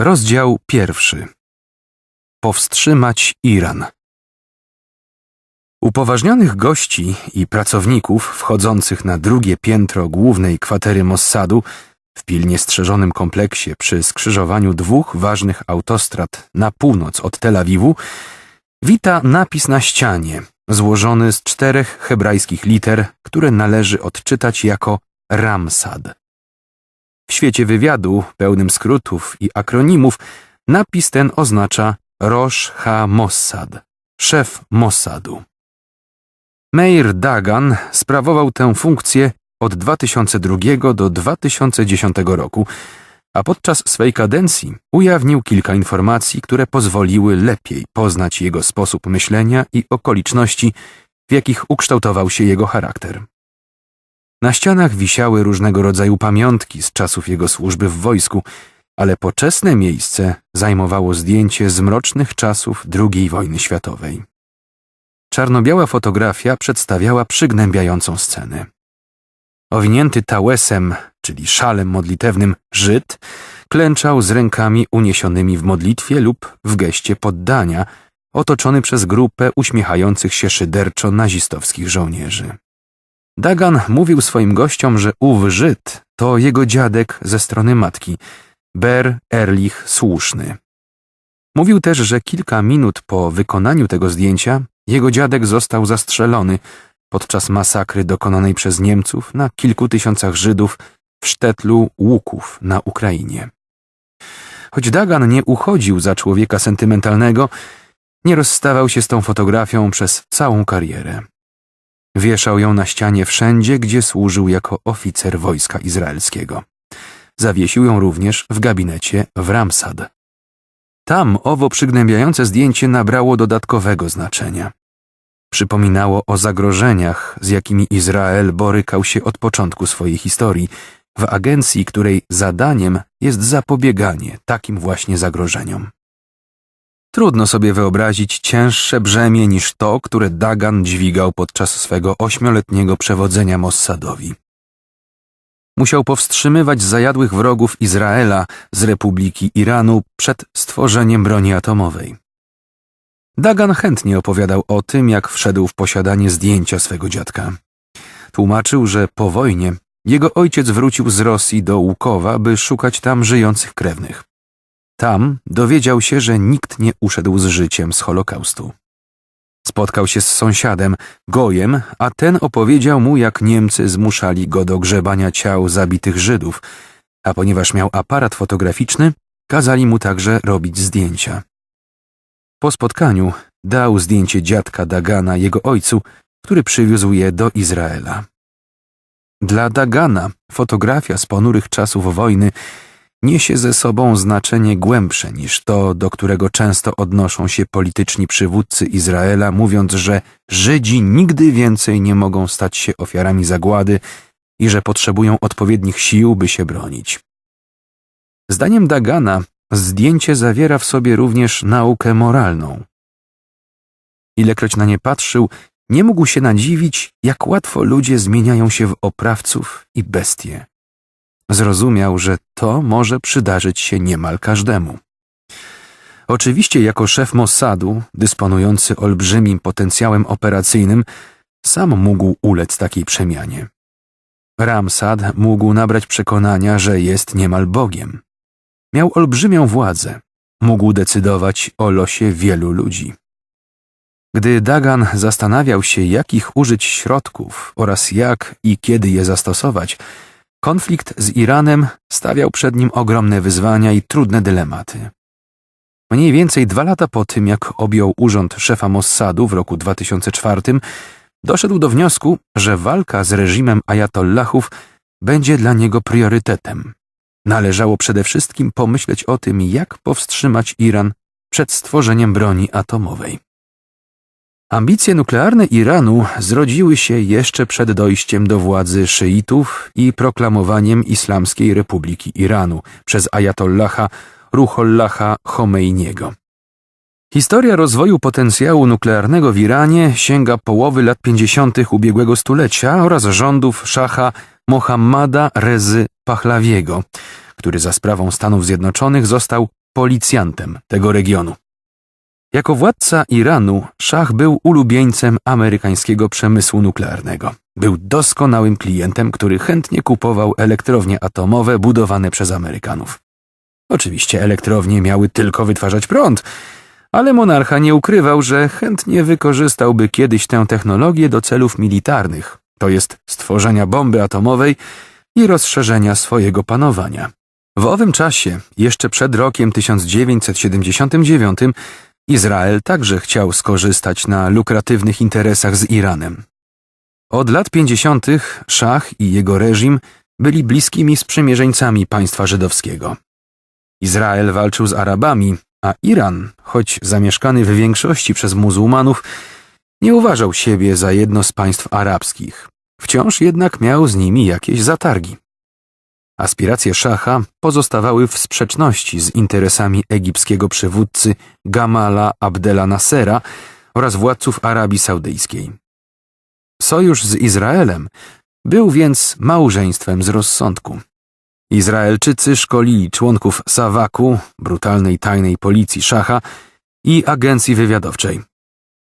Rozdział pierwszy. Powstrzymać Iran. Upoważnionych gości i pracowników wchodzących na drugie piętro głównej kwatery Mossadu w pilnie strzeżonym kompleksie przy skrzyżowaniu dwóch ważnych autostrad na północ od Tel Awiwu wita napis na ścianie złożony z czterech hebrajskich liter, które należy odczytać jako Ramsad. W świecie wywiadu, pełnym skrótów i akronimów, napis ten oznacza Rosh Ha Mossad, szef Mossadu. Meir Dagan sprawował tę funkcję od 2002 do 2010 roku, a podczas swej kadencji ujawnił kilka informacji, które pozwoliły lepiej poznać jego sposób myślenia i okoliczności, w jakich ukształtował się jego charakter. Na ścianach wisiały różnego rodzaju pamiątki z czasów jego służby w wojsku, ale poczesne miejsce zajmowało zdjęcie z mrocznych czasów II wojny światowej. Czarno-biała fotografia przedstawiała przygnębiającą scenę. Owinięty tałesem, czyli szalem modlitewnym, Żyd klęczał z rękami uniesionymi w modlitwie lub w geście poddania, otoczony przez grupę uśmiechających się szyderczo nazistowskich żołnierzy. Dagan mówił swoim gościom, że ów Żyd to jego dziadek ze strony matki, Ber Erlich Słuszny. Mówił też, że kilka minut po wykonaniu tego zdjęcia jego dziadek został zastrzelony podczas masakry dokonanej przez Niemców na kilku tysiącach Żydów w sztetlu Łuków na Ukrainie. Choć Dagan nie uchodził za człowieka sentymentalnego, nie rozstawał się z tą fotografią przez całą karierę. Wieszał ją na ścianie wszędzie, gdzie służył jako oficer wojska izraelskiego. Zawiesił ją również w gabinecie w Ramsad. Tam owo przygnębiające zdjęcie nabrało dodatkowego znaczenia. Przypominało o zagrożeniach, z jakimi Izrael borykał się od początku swojej historii, w agencji, której zadaniem jest zapobieganie takim właśnie zagrożeniom. Trudno sobie wyobrazić cięższe brzemię niż to, które Dagan dźwigał podczas swego ośmioletniego przewodzenia Mossadowi. Musiał powstrzymywać zajadłych wrogów Izraela z Republiki Iranu przed stworzeniem broni atomowej. Dagan chętnie opowiadał o tym, jak wszedł w posiadanie zdjęcia swego dziadka. Tłumaczył, że po wojnie jego ojciec wrócił z Rosji do Łukowa, by szukać tam żyjących krewnych. Tam dowiedział się, że nikt nie uszedł z życiem z Holokaustu. Spotkał się z sąsiadem, Gojem, a ten opowiedział mu, jak Niemcy zmuszali go do grzebania ciał zabitych Żydów, a ponieważ miał aparat fotograficzny, kazali mu także robić zdjęcia. Po spotkaniu dał zdjęcie dziadka Dagana jego ojcu, który przywiózł je do Izraela. Dla Dagana fotografia z ponurych czasów wojny niesie ze sobą znaczenie głębsze niż to, do którego często odnoszą się polityczni przywódcy Izraela, mówiąc, że Żydzi nigdy więcej nie mogą stać się ofiarami zagłady i że potrzebują odpowiednich sił, by się bronić. Zdaniem Dagana zdjęcie zawiera w sobie również naukę moralną. Ilekroć na nie patrzył, nie mógł się nadziwić, jak łatwo ludzie zmieniają się w oprawców i bestie. Zrozumiał, że to może przydarzyć się niemal każdemu. Oczywiście jako szef Mossadu, dysponujący olbrzymim potencjałem operacyjnym, sam mógł ulec takiej przemianie. Ramsad mógł nabrać przekonania, że jest niemal Bogiem. Miał olbrzymią władzę. Mógł decydować o losie wielu ludzi. Gdy Dagan zastanawiał się, jakich użyć środków oraz jak i kiedy je zastosować, Konflikt z Iranem stawiał przed nim ogromne wyzwania i trudne dylematy. Mniej więcej dwa lata po tym, jak objął urząd szefa Mossadu w roku 2004, doszedł do wniosku, że walka z reżimem ajatollahów będzie dla niego priorytetem. Należało przede wszystkim pomyśleć o tym, jak powstrzymać Iran przed stworzeniem broni atomowej. Ambicje nuklearne Iranu zrodziły się jeszcze przed dojściem do władzy szyitów i proklamowaniem Islamskiej Republiki Iranu przez Ayatollaha Ruhollaha Khomeiniego. Historia rozwoju potencjału nuklearnego w Iranie sięga połowy lat 50. ubiegłego stulecia oraz rządów szacha Mohammada Rezy Pahlawiego, który za sprawą Stanów Zjednoczonych został policjantem tego regionu. Jako władca Iranu, Szach był ulubieńcem amerykańskiego przemysłu nuklearnego. Był doskonałym klientem, który chętnie kupował elektrownie atomowe budowane przez Amerykanów. Oczywiście elektrownie miały tylko wytwarzać prąd, ale monarcha nie ukrywał, że chętnie wykorzystałby kiedyś tę technologię do celów militarnych, to jest stworzenia bomby atomowej i rozszerzenia swojego panowania. W owym czasie, jeszcze przed rokiem 1979, Izrael także chciał skorzystać na lukratywnych interesach z Iranem. Od lat 50. Szach i jego reżim byli bliskimi sprzymierzeńcami państwa żydowskiego. Izrael walczył z Arabami, a Iran, choć zamieszkany w większości przez muzułmanów, nie uważał siebie za jedno z państw arabskich. Wciąż jednak miał z nimi jakieś zatargi. Aspiracje szacha pozostawały w sprzeczności z interesami egipskiego przywódcy Gamala Abdela Nasera oraz władców Arabii Saudyjskiej. Sojusz z Izraelem był więc małżeństwem z rozsądku. Izraelczycy szkolili członków Sawaku, brutalnej tajnej policji szacha i agencji wywiadowczej.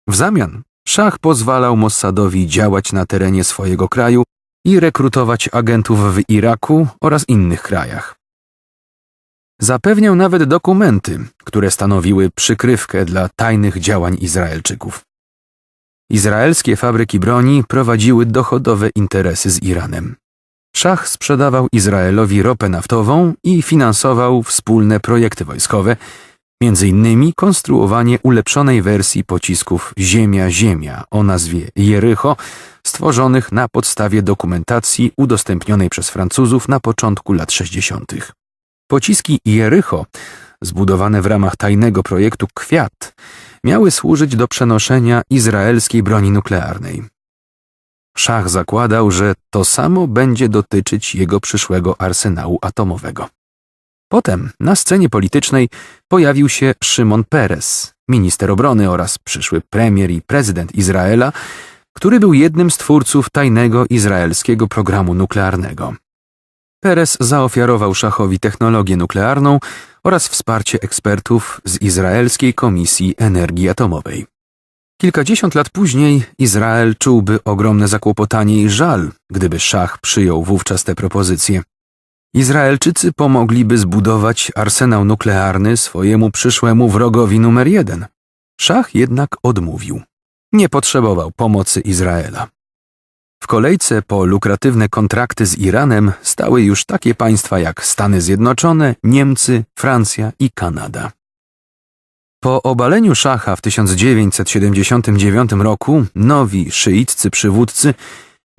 W zamian szach pozwalał Mossadowi działać na terenie swojego kraju i rekrutować agentów w Iraku oraz innych krajach. Zapewniał nawet dokumenty, które stanowiły przykrywkę dla tajnych działań Izraelczyków. Izraelskie fabryki broni prowadziły dochodowe interesy z Iranem. Szach sprzedawał Izraelowi ropę naftową i finansował wspólne projekty wojskowe, Między innymi konstruowanie ulepszonej wersji pocisków Ziemia-Ziemia o nazwie Jericho, stworzonych na podstawie dokumentacji udostępnionej przez Francuzów na początku lat 60. Pociski Jericho, zbudowane w ramach tajnego projektu Kwiat, miały służyć do przenoszenia izraelskiej broni nuklearnej. Szach zakładał, że to samo będzie dotyczyć jego przyszłego arsenału atomowego. Potem na scenie politycznej pojawił się Szymon Peres, minister obrony oraz przyszły premier i prezydent Izraela, który był jednym z twórców tajnego izraelskiego programu nuklearnego. Peres zaofiarował szachowi technologię nuklearną oraz wsparcie ekspertów z Izraelskiej Komisji Energii Atomowej. Kilkadziesiąt lat później Izrael czułby ogromne zakłopotanie i żal, gdyby szach przyjął wówczas te propozycje. Izraelczycy pomogliby zbudować arsenał nuklearny swojemu przyszłemu wrogowi numer jeden. Szach jednak odmówił. Nie potrzebował pomocy Izraela. W kolejce po lukratywne kontrakty z Iranem stały już takie państwa jak Stany Zjednoczone, Niemcy, Francja i Kanada. Po obaleniu szacha w 1979 roku nowi szyiccy przywódcy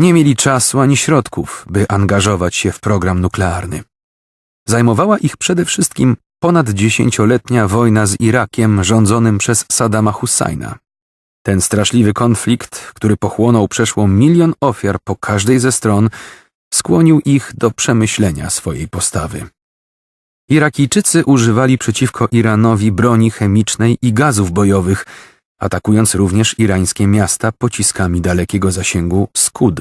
nie mieli czasu ani środków, by angażować się w program nuklearny. Zajmowała ich przede wszystkim ponaddziesięcioletnia wojna z Irakiem rządzonym przez Saddama Husseina. Ten straszliwy konflikt, który pochłonął przeszło milion ofiar po każdej ze stron, skłonił ich do przemyślenia swojej postawy. Irakijczycy używali przeciwko Iranowi broni chemicznej i gazów bojowych, atakując również irańskie miasta pociskami dalekiego zasięgu Skud.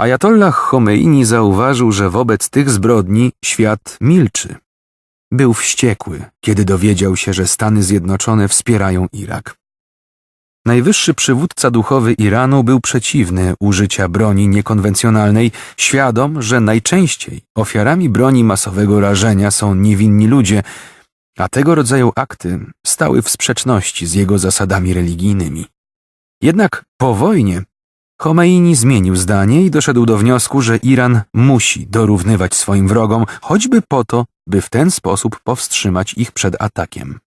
Ajatollah Khomeini zauważył, że wobec tych zbrodni świat milczy. Był wściekły, kiedy dowiedział się, że Stany Zjednoczone wspierają Irak. Najwyższy przywódca duchowy Iranu był przeciwny użycia broni niekonwencjonalnej, świadom, że najczęściej ofiarami broni masowego rażenia są niewinni ludzie, a tego rodzaju akty stały w sprzeczności z jego zasadami religijnymi. Jednak po wojnie Khomeini zmienił zdanie i doszedł do wniosku, że Iran musi dorównywać swoim wrogom, choćby po to, by w ten sposób powstrzymać ich przed atakiem.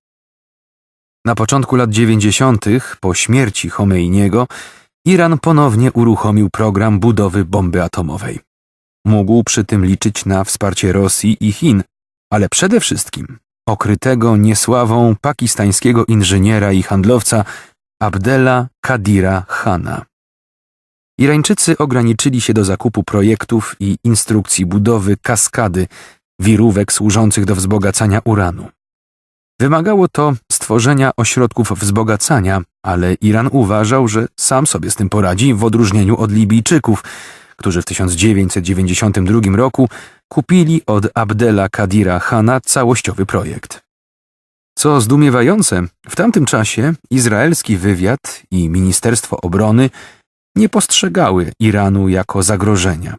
Na początku lat 90., po śmierci Khomeiniego, Iran ponownie uruchomił program budowy bomby atomowej. Mógł przy tym liczyć na wsparcie Rosji i Chin, ale przede wszystkim okrytego niesławą pakistańskiego inżyniera i handlowca Abdela Kadira Hana. Irańczycy ograniczyli się do zakupu projektów i instrukcji budowy kaskady wirówek służących do wzbogacania uranu. Wymagało to stworzenia ośrodków wzbogacania, ale Iran uważał, że sam sobie z tym poradzi w odróżnieniu od Libijczyków – którzy w 1992 roku kupili od Abdela Kadira Hana całościowy projekt. Co zdumiewające, w tamtym czasie izraelski wywiad i Ministerstwo Obrony nie postrzegały Iranu jako zagrożenia.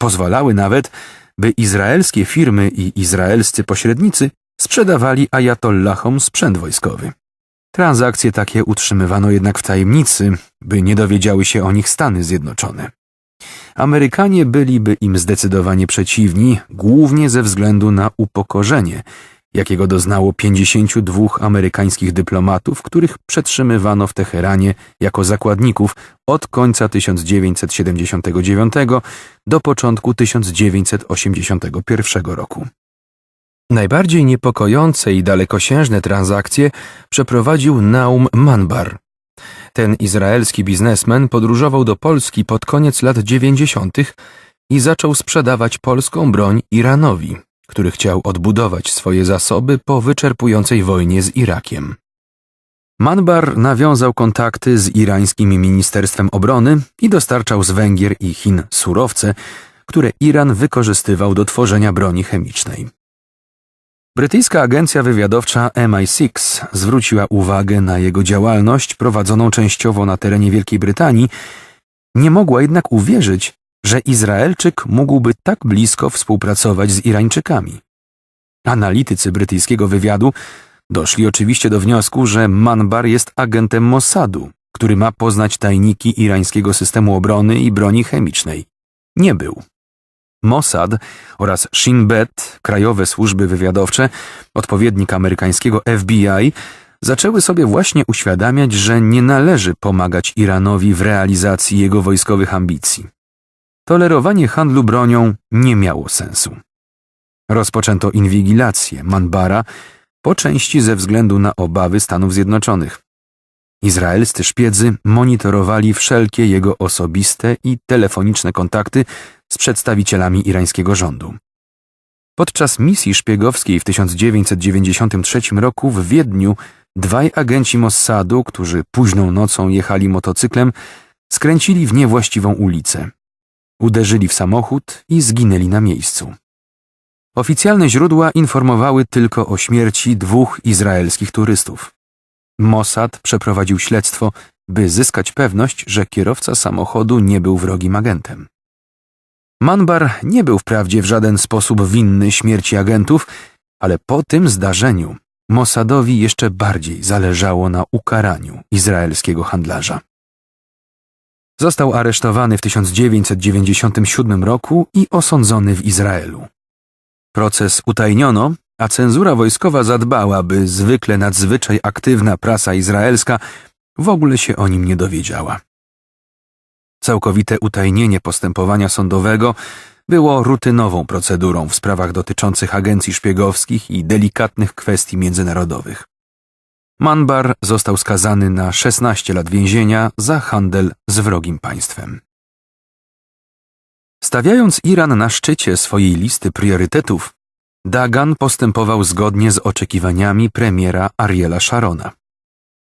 Pozwalały nawet, by izraelskie firmy i izraelscy pośrednicy sprzedawali ajatollahom sprzęt wojskowy. Transakcje takie utrzymywano jednak w tajemnicy, by nie dowiedziały się o nich Stany Zjednoczone. Amerykanie byliby im zdecydowanie przeciwni, głównie ze względu na upokorzenie, jakiego doznało 52 amerykańskich dyplomatów, których przetrzymywano w Teheranie jako zakładników od końca 1979 do początku 1981 roku. Najbardziej niepokojące i dalekosiężne transakcje przeprowadził Naum Manbar, ten izraelski biznesmen podróżował do Polski pod koniec lat 90. i zaczął sprzedawać polską broń Iranowi, który chciał odbudować swoje zasoby po wyczerpującej wojnie z Irakiem. Manbar nawiązał kontakty z irańskim Ministerstwem Obrony i dostarczał z Węgier i Chin surowce, które Iran wykorzystywał do tworzenia broni chemicznej. Brytyjska agencja wywiadowcza MI6 zwróciła uwagę na jego działalność prowadzoną częściowo na terenie Wielkiej Brytanii, nie mogła jednak uwierzyć, że Izraelczyk mógłby tak blisko współpracować z Irańczykami. Analitycy brytyjskiego wywiadu doszli oczywiście do wniosku, że Manbar jest agentem Mossadu, który ma poznać tajniki irańskiego systemu obrony i broni chemicznej. Nie był. Mossad oraz Shin Bet, krajowe służby wywiadowcze, odpowiednik amerykańskiego FBI, zaczęły sobie właśnie uświadamiać, że nie należy pomagać Iranowi w realizacji jego wojskowych ambicji. Tolerowanie handlu bronią nie miało sensu. Rozpoczęto inwigilację Manbara, po części ze względu na obawy Stanów Zjednoczonych. Izraelscy szpiedzy monitorowali wszelkie jego osobiste i telefoniczne kontakty z przedstawicielami irańskiego rządu. Podczas misji szpiegowskiej w 1993 roku w Wiedniu dwaj agenci Mossadu, którzy późną nocą jechali motocyklem, skręcili w niewłaściwą ulicę. Uderzyli w samochód i zginęli na miejscu. Oficjalne źródła informowały tylko o śmierci dwóch izraelskich turystów. Mossad przeprowadził śledztwo, by zyskać pewność, że kierowca samochodu nie był wrogim agentem. Manbar nie był wprawdzie w żaden sposób winny śmierci agentów, ale po tym zdarzeniu Mossadowi jeszcze bardziej zależało na ukaraniu izraelskiego handlarza. Został aresztowany w 1997 roku i osądzony w Izraelu. Proces utajniono, a cenzura wojskowa zadbała, by zwykle nadzwyczaj aktywna prasa izraelska w ogóle się o nim nie dowiedziała. Całkowite utajnienie postępowania sądowego było rutynową procedurą w sprawach dotyczących agencji szpiegowskich i delikatnych kwestii międzynarodowych. Manbar został skazany na 16 lat więzienia za handel z wrogim państwem. Stawiając Iran na szczycie swojej listy priorytetów, Dagan postępował zgodnie z oczekiwaniami premiera Ariela Sharona.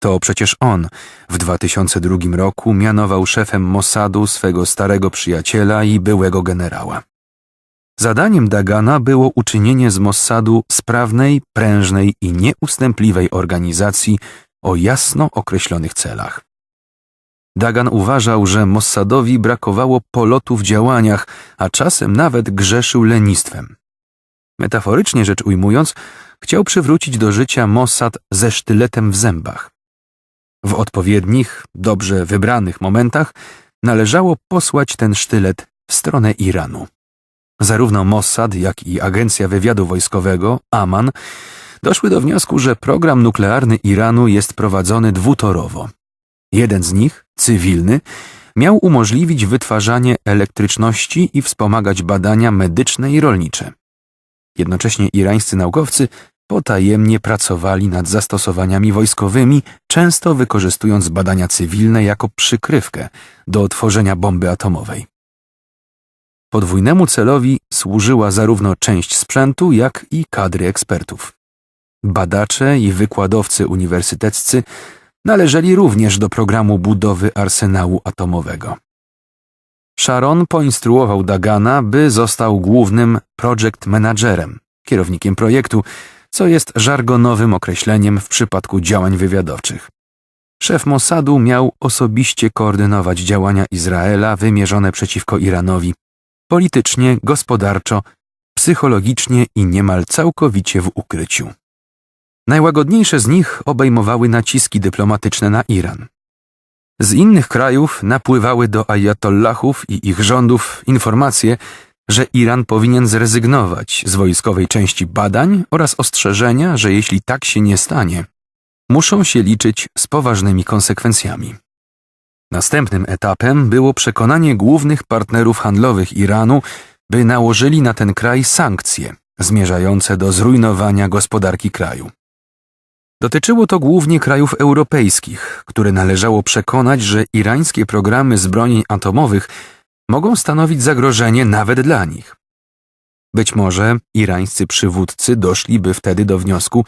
To przecież on w 2002 roku mianował szefem Mossadu swego starego przyjaciela i byłego generała. Zadaniem Dagana było uczynienie z Mossadu sprawnej, prężnej i nieustępliwej organizacji o jasno określonych celach. Dagan uważał, że Mossadowi brakowało polotu w działaniach, a czasem nawet grzeszył lenistwem. Metaforycznie rzecz ujmując, chciał przywrócić do życia Mossad ze sztyletem w zębach. W odpowiednich, dobrze wybranych momentach należało posłać ten sztylet w stronę Iranu. Zarówno Mossad, jak i Agencja Wywiadu Wojskowego, Aman, doszły do wniosku, że program nuklearny Iranu jest prowadzony dwutorowo. Jeden z nich, cywilny, miał umożliwić wytwarzanie elektryczności i wspomagać badania medyczne i rolnicze. Jednocześnie irańscy naukowcy Potajemnie pracowali nad zastosowaniami wojskowymi, często wykorzystując badania cywilne jako przykrywkę do tworzenia bomby atomowej. Podwójnemu celowi służyła zarówno część sprzętu, jak i kadry ekspertów. Badacze i wykładowcy uniwersyteccy należeli również do programu budowy arsenału atomowego. Sharon poinstruował Dagana, by został głównym project managerem, kierownikiem projektu, co jest żargonowym określeniem w przypadku działań wywiadowczych. Szef Mossadu miał osobiście koordynować działania Izraela wymierzone przeciwko Iranowi politycznie, gospodarczo, psychologicznie i niemal całkowicie w ukryciu. Najłagodniejsze z nich obejmowały naciski dyplomatyczne na Iran. Z innych krajów napływały do ajatollahów i ich rządów informacje, że Iran powinien zrezygnować z wojskowej części badań oraz ostrzeżenia, że jeśli tak się nie stanie, muszą się liczyć z poważnymi konsekwencjami. Następnym etapem było przekonanie głównych partnerów handlowych Iranu, by nałożyli na ten kraj sankcje zmierzające do zrujnowania gospodarki kraju. Dotyczyło to głównie krajów europejskich, które należało przekonać, że irańskie programy zbrojeń atomowych mogą stanowić zagrożenie nawet dla nich. Być może irańscy przywódcy doszliby wtedy do wniosku,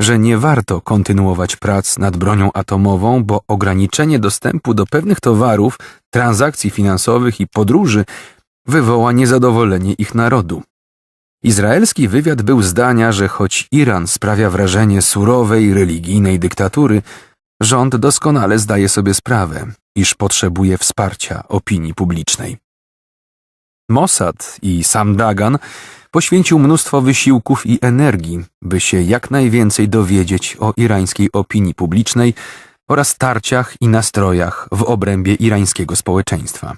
że nie warto kontynuować prac nad bronią atomową, bo ograniczenie dostępu do pewnych towarów, transakcji finansowych i podróży wywoła niezadowolenie ich narodu. Izraelski wywiad był zdania, że choć Iran sprawia wrażenie surowej, religijnej dyktatury, Rząd doskonale zdaje sobie sprawę, iż potrzebuje wsparcia opinii publicznej. Mossad i sam Dagan poświęcił mnóstwo wysiłków i energii, by się jak najwięcej dowiedzieć o irańskiej opinii publicznej oraz tarciach i nastrojach w obrębie irańskiego społeczeństwa.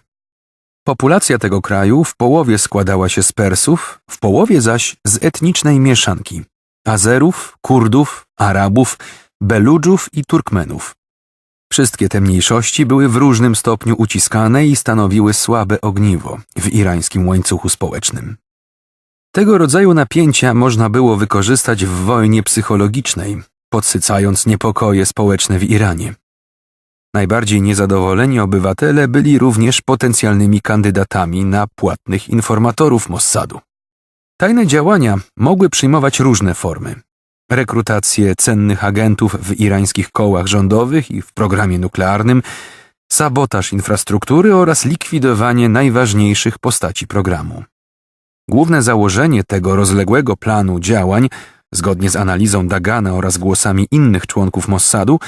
Populacja tego kraju w połowie składała się z Persów, w połowie zaś z etnicznej mieszanki Azerów, Kurdów, Arabów, Beludżów i Turkmenów. Wszystkie te mniejszości były w różnym stopniu uciskane i stanowiły słabe ogniwo w irańskim łańcuchu społecznym. Tego rodzaju napięcia można było wykorzystać w wojnie psychologicznej, podsycając niepokoje społeczne w Iranie. Najbardziej niezadowoleni obywatele byli również potencjalnymi kandydatami na płatnych informatorów Mossadu. Tajne działania mogły przyjmować różne formy, rekrutację cennych agentów w irańskich kołach rządowych i w programie nuklearnym, sabotaż infrastruktury oraz likwidowanie najważniejszych postaci programu. Główne założenie tego rozległego planu działań, zgodnie z analizą Dagana oraz głosami innych członków Mossadu,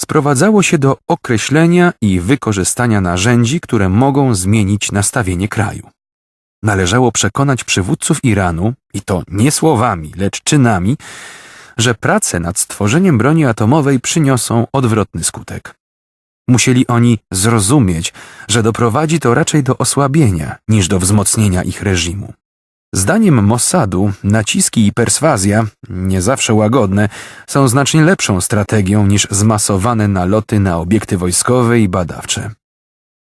sprowadzało się do określenia i wykorzystania narzędzi, które mogą zmienić nastawienie kraju. Należało przekonać przywódców Iranu, i to nie słowami, lecz czynami, że prace nad stworzeniem broni atomowej przyniosą odwrotny skutek. Musieli oni zrozumieć, że doprowadzi to raczej do osłabienia niż do wzmocnienia ich reżimu. Zdaniem Mossadu naciski i perswazja, nie zawsze łagodne, są znacznie lepszą strategią niż zmasowane naloty na obiekty wojskowe i badawcze.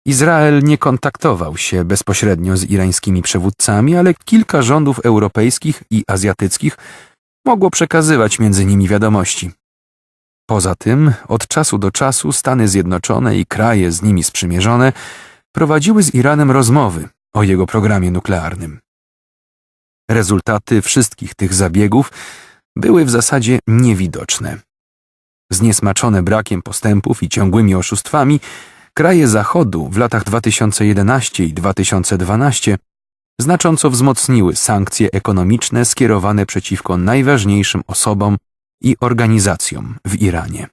Izrael nie kontaktował się bezpośrednio z irańskimi przywódcami, ale kilka rządów europejskich i azjatyckich mogło przekazywać między nimi wiadomości. Poza tym, od czasu do czasu Stany Zjednoczone i kraje z nimi sprzymierzone prowadziły z Iranem rozmowy o jego programie nuklearnym. Rezultaty wszystkich tych zabiegów były w zasadzie niewidoczne. Zniesmaczone brakiem postępów i ciągłymi oszustwami, kraje Zachodu w latach 2011 i 2012 znacząco wzmocniły sankcje ekonomiczne skierowane przeciwko najważniejszym osobom i organizacjom w Iranie.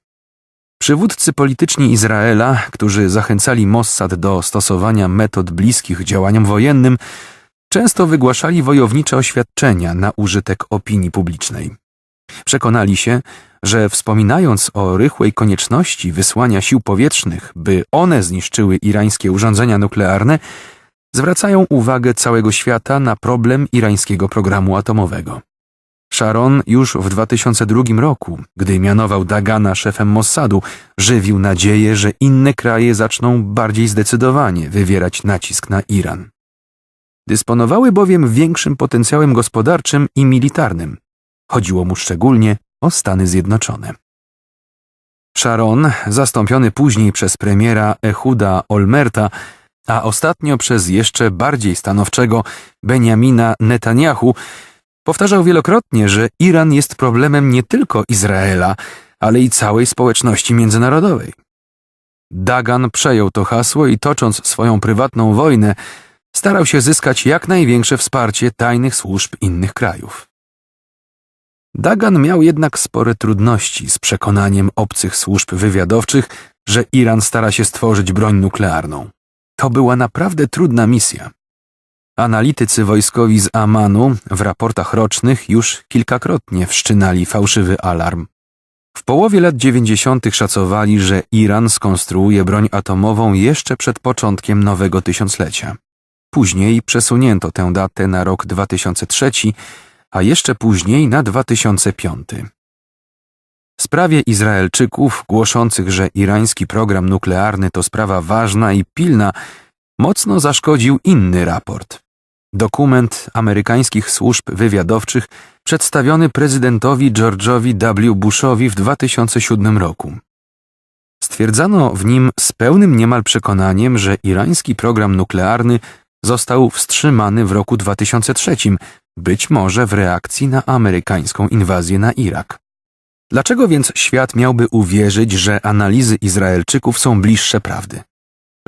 Przywódcy polityczni Izraela, którzy zachęcali Mossad do stosowania metod bliskich działaniom wojennym, często wygłaszali wojownicze oświadczenia na użytek opinii publicznej. Przekonali się, że wspominając o rychłej konieczności wysłania sił powietrznych, by one zniszczyły irańskie urządzenia nuklearne, zwracają uwagę całego świata na problem irańskiego programu atomowego. Sharon już w 2002 roku, gdy mianował Dagana szefem Mossadu, żywił nadzieję, że inne kraje zaczną bardziej zdecydowanie wywierać nacisk na Iran. Dysponowały bowiem większym potencjałem gospodarczym i militarnym. Chodziło mu szczególnie o Stany Zjednoczone. Sharon, zastąpiony później przez premiera Ehuda Olmerta, a ostatnio przez jeszcze bardziej stanowczego Benjamina Netanyahu, powtarzał wielokrotnie, że Iran jest problemem nie tylko Izraela, ale i całej społeczności międzynarodowej. Dagan przejął to hasło i tocząc swoją prywatną wojnę, starał się zyskać jak największe wsparcie tajnych służb innych krajów. Dagan miał jednak spore trudności z przekonaniem obcych służb wywiadowczych, że Iran stara się stworzyć broń nuklearną. To była naprawdę trudna misja. Analitycy wojskowi z Amanu w raportach rocznych już kilkakrotnie wszczynali fałszywy alarm. W połowie lat 90. szacowali, że Iran skonstruuje broń atomową jeszcze przed początkiem nowego tysiąclecia. Później przesunięto tę datę na rok 2003, a jeszcze później na 2005. W sprawie Izraelczyków głoszących, że irański program nuklearny to sprawa ważna i pilna, mocno zaszkodził inny raport. Dokument amerykańskich służb wywiadowczych przedstawiony prezydentowi George'owi W. Bushowi w 2007 roku. Stwierdzano w nim z pełnym niemal przekonaniem, że irański program nuklearny został wstrzymany w roku 2003, być może w reakcji na amerykańską inwazję na Irak. Dlaczego więc świat miałby uwierzyć, że analizy Izraelczyków są bliższe prawdy?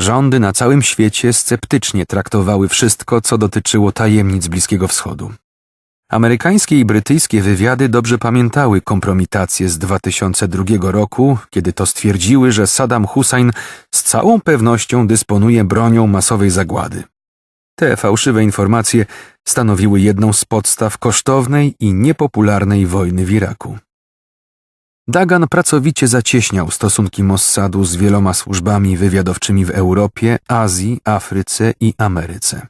Rządy na całym świecie sceptycznie traktowały wszystko, co dotyczyło tajemnic Bliskiego Wschodu. Amerykańskie i brytyjskie wywiady dobrze pamiętały kompromitację z 2002 roku, kiedy to stwierdziły, że Saddam Hussein z całą pewnością dysponuje bronią masowej zagłady. Te fałszywe informacje stanowiły jedną z podstaw kosztownej i niepopularnej wojny w Iraku. Dagan pracowicie zacieśniał stosunki Mossadu z wieloma służbami wywiadowczymi w Europie, Azji, Afryce i Ameryce.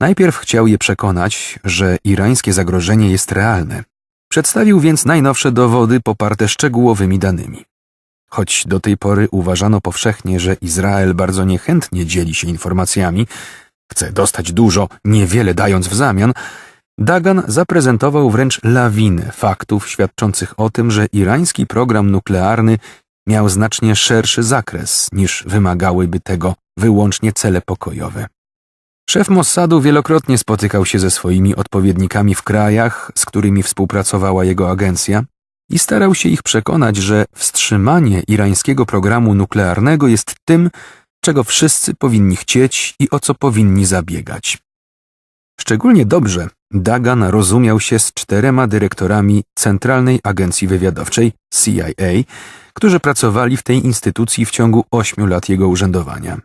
Najpierw chciał je przekonać, że irańskie zagrożenie jest realne. Przedstawił więc najnowsze dowody poparte szczegółowymi danymi. Choć do tej pory uważano powszechnie, że Izrael bardzo niechętnie dzieli się informacjami, chce dostać dużo, niewiele dając w zamian, Dagan zaprezentował wręcz lawinę faktów świadczących o tym, że irański program nuklearny miał znacznie szerszy zakres niż wymagałyby tego wyłącznie cele pokojowe. Szef Mossadu wielokrotnie spotykał się ze swoimi odpowiednikami w krajach, z którymi współpracowała jego agencja i starał się ich przekonać, że wstrzymanie irańskiego programu nuklearnego jest tym, czego wszyscy powinni chcieć i o co powinni zabiegać. Szczególnie dobrze Dagan rozumiał się z czterema dyrektorami Centralnej Agencji Wywiadowczej CIA, którzy pracowali w tej instytucji w ciągu ośmiu lat jego urzędowania.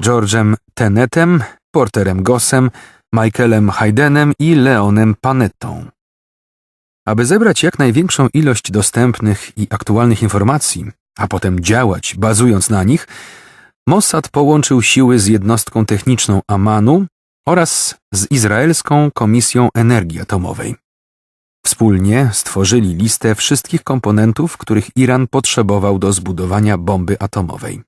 George'em Tenetem, Porterem Gossem, Michaelem Haydenem i Leonem Panettą. Aby zebrać jak największą ilość dostępnych i aktualnych informacji, a potem działać bazując na nich, Mossad połączył siły z jednostką techniczną Amanu oraz z Izraelską Komisją Energii Atomowej. Wspólnie stworzyli listę wszystkich komponentów, których Iran potrzebował do zbudowania bomby atomowej.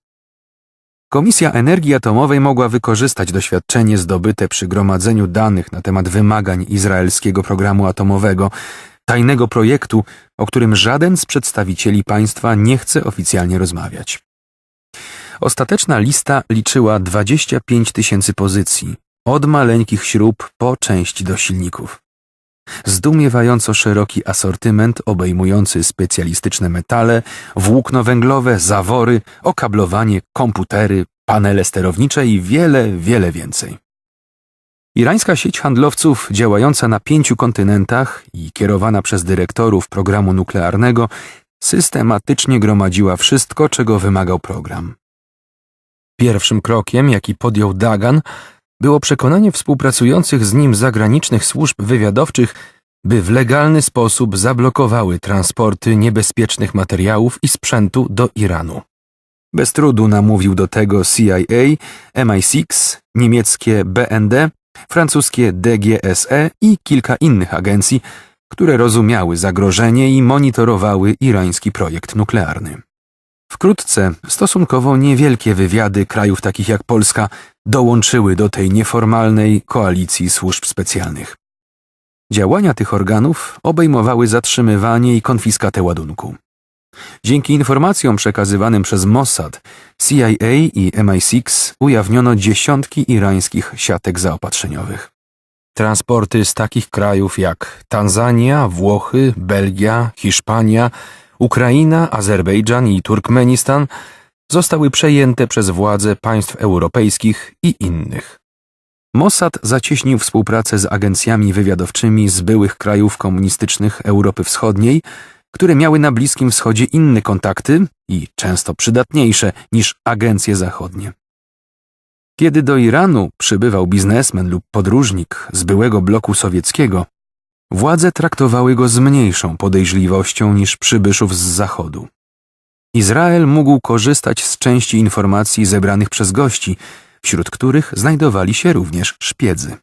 Komisja Energii Atomowej mogła wykorzystać doświadczenie zdobyte przy gromadzeniu danych na temat wymagań izraelskiego programu atomowego, tajnego projektu, o którym żaden z przedstawicieli państwa nie chce oficjalnie rozmawiać. Ostateczna lista liczyła 25 tysięcy pozycji, od maleńkich śrub po część do silników. Zdumiewająco szeroki asortyment obejmujący specjalistyczne metale, włókno węglowe, zawory, okablowanie, komputery, panele sterownicze i wiele, wiele więcej. Irańska sieć handlowców działająca na pięciu kontynentach i kierowana przez dyrektorów programu nuklearnego systematycznie gromadziła wszystko, czego wymagał program. Pierwszym krokiem, jaki podjął Dagan, było przekonanie współpracujących z nim zagranicznych służb wywiadowczych, by w legalny sposób zablokowały transporty niebezpiecznych materiałów i sprzętu do Iranu. Bez trudu namówił do tego CIA, MI6, niemieckie BND, francuskie DGSE i kilka innych agencji, które rozumiały zagrożenie i monitorowały irański projekt nuklearny. Wkrótce stosunkowo niewielkie wywiady krajów takich jak Polska dołączyły do tej nieformalnej koalicji służb specjalnych. Działania tych organów obejmowały zatrzymywanie i konfiskatę ładunku. Dzięki informacjom przekazywanym przez Mossad, CIA i MI6 ujawniono dziesiątki irańskich siatek zaopatrzeniowych. Transporty z takich krajów jak Tanzania, Włochy, Belgia, Hiszpania, Ukraina, Azerbejdżan i Turkmenistan zostały przejęte przez władze państw europejskich i innych. Mossad zacieśnił współpracę z agencjami wywiadowczymi z byłych krajów komunistycznych Europy Wschodniej, które miały na Bliskim Wschodzie inne kontakty i często przydatniejsze niż agencje zachodnie. Kiedy do Iranu przybywał biznesmen lub podróżnik z byłego bloku sowieckiego, Władze traktowały go z mniejszą podejrzliwością niż przybyszów z zachodu. Izrael mógł korzystać z części informacji zebranych przez gości, wśród których znajdowali się również szpiedzy.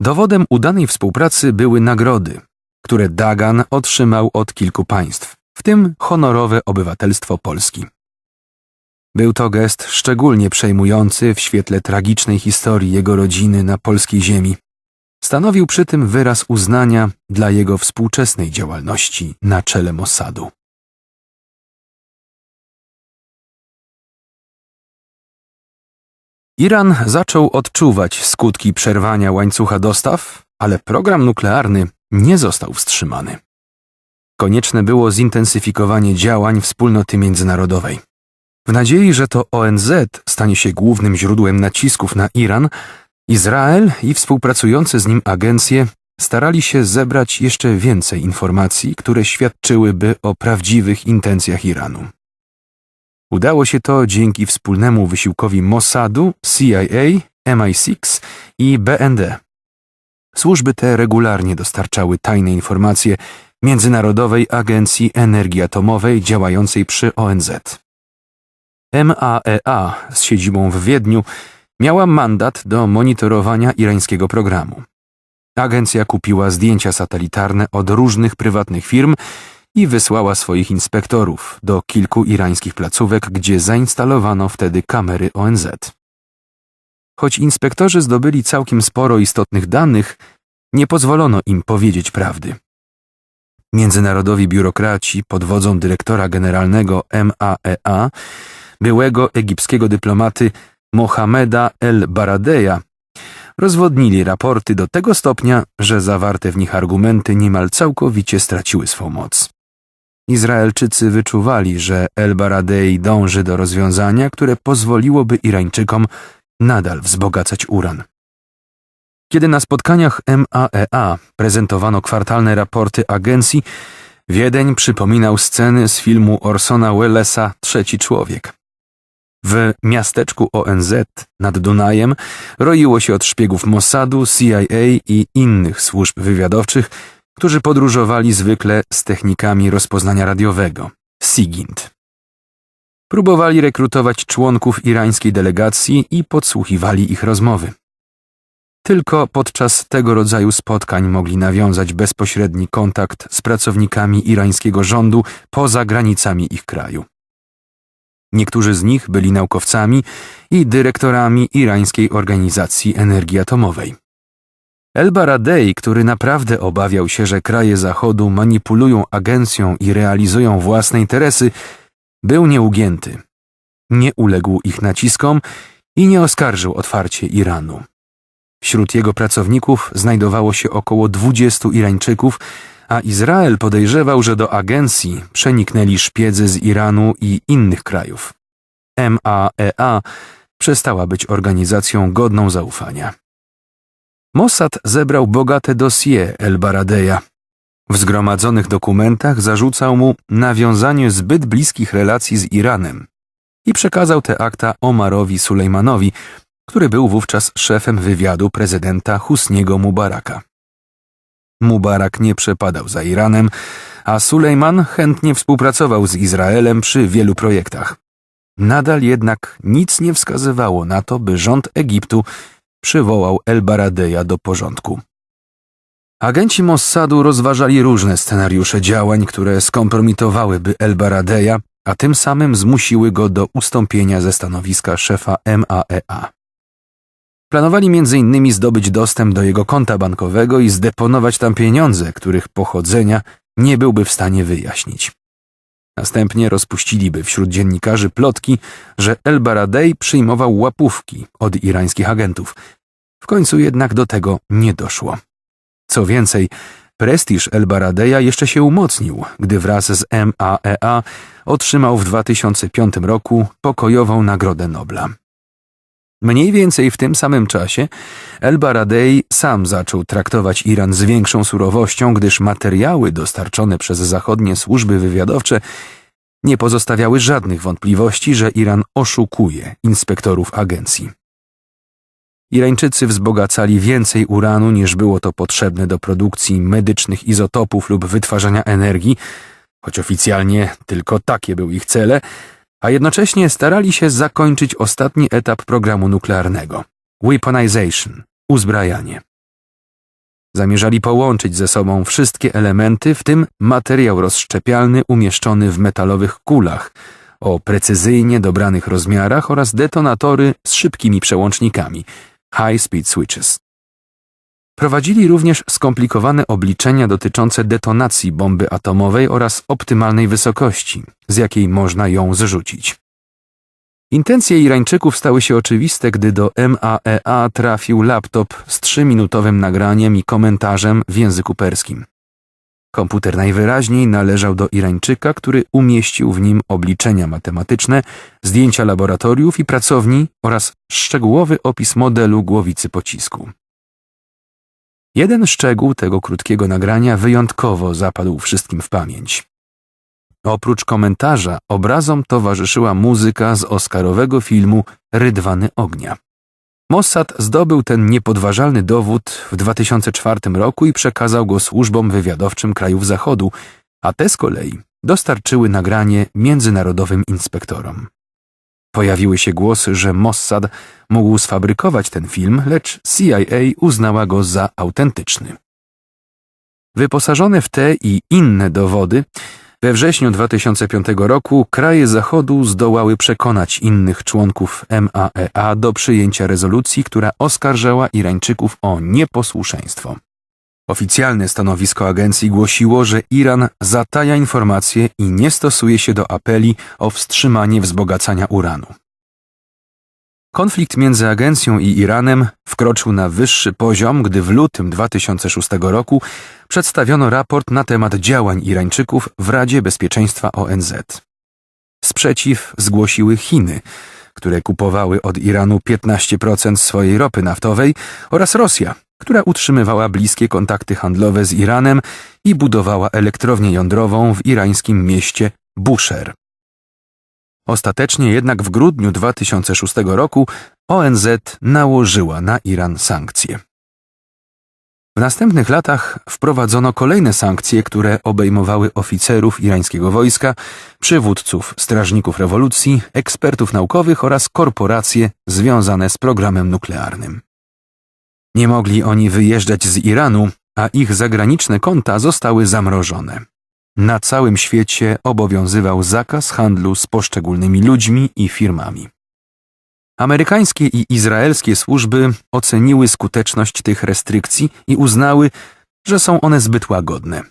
Dowodem udanej współpracy były nagrody, które Dagan otrzymał od kilku państw, w tym honorowe obywatelstwo Polski. Był to gest szczególnie przejmujący w świetle tragicznej historii jego rodziny na polskiej ziemi, Stanowił przy tym wyraz uznania dla jego współczesnej działalności na czele Mossadu. Iran zaczął odczuwać skutki przerwania łańcucha dostaw, ale program nuklearny nie został wstrzymany. Konieczne było zintensyfikowanie działań wspólnoty międzynarodowej. W nadziei, że to ONZ stanie się głównym źródłem nacisków na Iran, Izrael i współpracujące z nim agencje starali się zebrać jeszcze więcej informacji, które świadczyłyby o prawdziwych intencjach Iranu. Udało się to dzięki wspólnemu wysiłkowi Mossadu, CIA, MI6 i BND. Służby te regularnie dostarczały tajne informacje Międzynarodowej Agencji Energii Atomowej działającej przy ONZ. MAEA e z siedzibą w Wiedniu miała mandat do monitorowania irańskiego programu. Agencja kupiła zdjęcia satelitarne od różnych prywatnych firm i wysłała swoich inspektorów do kilku irańskich placówek, gdzie zainstalowano wtedy kamery ONZ. Choć inspektorzy zdobyli całkiem sporo istotnych danych, nie pozwolono im powiedzieć prawdy. Międzynarodowi biurokraci pod wodzą dyrektora generalnego MAEA, e byłego egipskiego dyplomaty Mohameda el-Baradeja, rozwodnili raporty do tego stopnia, że zawarte w nich argumenty niemal całkowicie straciły swą moc. Izraelczycy wyczuwali, że el-Baradei dąży do rozwiązania, które pozwoliłoby Irańczykom nadal wzbogacać uran. Kiedy na spotkaniach MAEA e prezentowano kwartalne raporty agencji, Wiedeń przypominał sceny z filmu Orsona Wellesa Trzeci Człowiek. W miasteczku ONZ nad Dunajem roiło się od szpiegów Mossadu, CIA i innych służb wywiadowczych, którzy podróżowali zwykle z technikami rozpoznania radiowego SIGINT. Próbowali rekrutować członków irańskiej delegacji i podsłuchiwali ich rozmowy. Tylko podczas tego rodzaju spotkań mogli nawiązać bezpośredni kontakt z pracownikami irańskiego rządu poza granicami ich kraju. Niektórzy z nich byli naukowcami i dyrektorami irańskiej organizacji energii atomowej. El-Baradei, który naprawdę obawiał się, że kraje Zachodu manipulują agencją i realizują własne interesy, był nieugięty. Nie uległ ich naciskom i nie oskarżył otwarcie Iranu. Wśród jego pracowników znajdowało się około 20 Irańczyków, a Izrael podejrzewał, że do agencji przeniknęli szpiedzy z Iranu i innych krajów. MAEA e przestała być organizacją godną zaufania. Mossad zebrał bogate dossier El Baradeja. W zgromadzonych dokumentach zarzucał mu nawiązanie zbyt bliskich relacji z Iranem i przekazał te akta Omarowi Sulejmanowi, który był wówczas szefem wywiadu prezydenta Husniego Mubaraka. Mubarak nie przepadał za Iranem, a Sulejman chętnie współpracował z Izraelem przy wielu projektach. Nadal jednak nic nie wskazywało na to, by rząd Egiptu przywołał El-Baradeja do porządku. Agenci Mossadu rozważali różne scenariusze działań, które skompromitowałyby El-Baradeja, a tym samym zmusiły go do ustąpienia ze stanowiska szefa MAEA. E Planowali m.in. zdobyć dostęp do jego konta bankowego i zdeponować tam pieniądze, których pochodzenia nie byłby w stanie wyjaśnić. Następnie rozpuściliby wśród dziennikarzy plotki, że El Baradej przyjmował łapówki od irańskich agentów. W końcu jednak do tego nie doszło. Co więcej, prestiż El Baradeja jeszcze się umocnił, gdy wraz z MAEA e otrzymał w 2005 roku pokojową Nagrodę Nobla. Mniej więcej w tym samym czasie El-Baradei sam zaczął traktować Iran z większą surowością, gdyż materiały dostarczone przez zachodnie służby wywiadowcze nie pozostawiały żadnych wątpliwości, że Iran oszukuje inspektorów agencji. Irańczycy wzbogacali więcej uranu niż było to potrzebne do produkcji medycznych izotopów lub wytwarzania energii, choć oficjalnie tylko takie były ich cele – a jednocześnie starali się zakończyć ostatni etap programu nuklearnego weaponization uzbrajanie. Zamierzali połączyć ze sobą wszystkie elementy, w tym materiał rozszczepialny umieszczony w metalowych kulach o precyzyjnie dobranych rozmiarach oraz detonatory z szybkimi przełącznikami high speed switches. Prowadzili również skomplikowane obliczenia dotyczące detonacji bomby atomowej oraz optymalnej wysokości, z jakiej można ją zrzucić. Intencje Irańczyków stały się oczywiste, gdy do MAEA e trafił laptop z trzyminutowym nagraniem i komentarzem w języku perskim. Komputer najwyraźniej należał do Irańczyka, który umieścił w nim obliczenia matematyczne, zdjęcia laboratoriów i pracowni oraz szczegółowy opis modelu głowicy pocisku. Jeden szczegół tego krótkiego nagrania wyjątkowo zapadł wszystkim w pamięć. Oprócz komentarza obrazom towarzyszyła muzyka z oscarowego filmu Rydwany Ognia. Mossad zdobył ten niepodważalny dowód w 2004 roku i przekazał go służbom wywiadowczym krajów Zachodu, a te z kolei dostarczyły nagranie międzynarodowym inspektorom. Pojawiły się głosy, że Mossad mógł sfabrykować ten film, lecz CIA uznała go za autentyczny. Wyposażone w te i inne dowody, we wrześniu 2005 roku kraje Zachodu zdołały przekonać innych członków MAEA e do przyjęcia rezolucji, która oskarżała Irańczyków o nieposłuszeństwo. Oficjalne stanowisko agencji głosiło, że Iran zataja informacje i nie stosuje się do apeli o wstrzymanie wzbogacania uranu. Konflikt między agencją i Iranem wkroczył na wyższy poziom, gdy w lutym 2006 roku przedstawiono raport na temat działań Irańczyków w Radzie Bezpieczeństwa ONZ. Sprzeciw zgłosiły Chiny, które kupowały od Iranu 15% swojej ropy naftowej oraz Rosja, która utrzymywała bliskie kontakty handlowe z Iranem i budowała elektrownię jądrową w irańskim mieście Busher. Ostatecznie jednak w grudniu 2006 roku ONZ nałożyła na Iran sankcje. W następnych latach wprowadzono kolejne sankcje, które obejmowały oficerów irańskiego wojska, przywódców strażników rewolucji, ekspertów naukowych oraz korporacje związane z programem nuklearnym. Nie mogli oni wyjeżdżać z Iranu, a ich zagraniczne konta zostały zamrożone. Na całym świecie obowiązywał zakaz handlu z poszczególnymi ludźmi i firmami. Amerykańskie i izraelskie służby oceniły skuteczność tych restrykcji i uznały, że są one zbyt łagodne.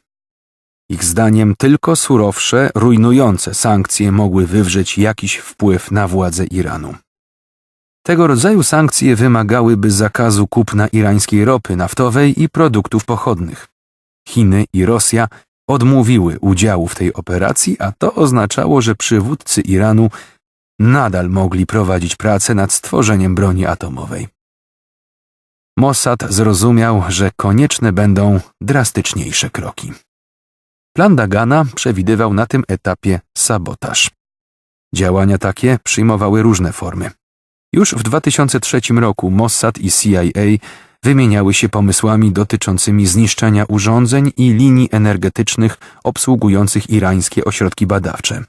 Ich zdaniem tylko surowsze, rujnujące sankcje mogły wywrzeć jakiś wpływ na władze Iranu. Tego rodzaju sankcje wymagałyby zakazu kupna irańskiej ropy naftowej i produktów pochodnych. Chiny i Rosja odmówiły udziału w tej operacji, a to oznaczało, że przywódcy Iranu nadal mogli prowadzić pracę nad stworzeniem broni atomowej. Mossad zrozumiał, że konieczne będą drastyczniejsze kroki. Plan Dagana przewidywał na tym etapie sabotaż. Działania takie przyjmowały różne formy. Już w 2003 roku Mossad i CIA wymieniały się pomysłami dotyczącymi zniszczenia urządzeń i linii energetycznych obsługujących irańskie ośrodki badawcze.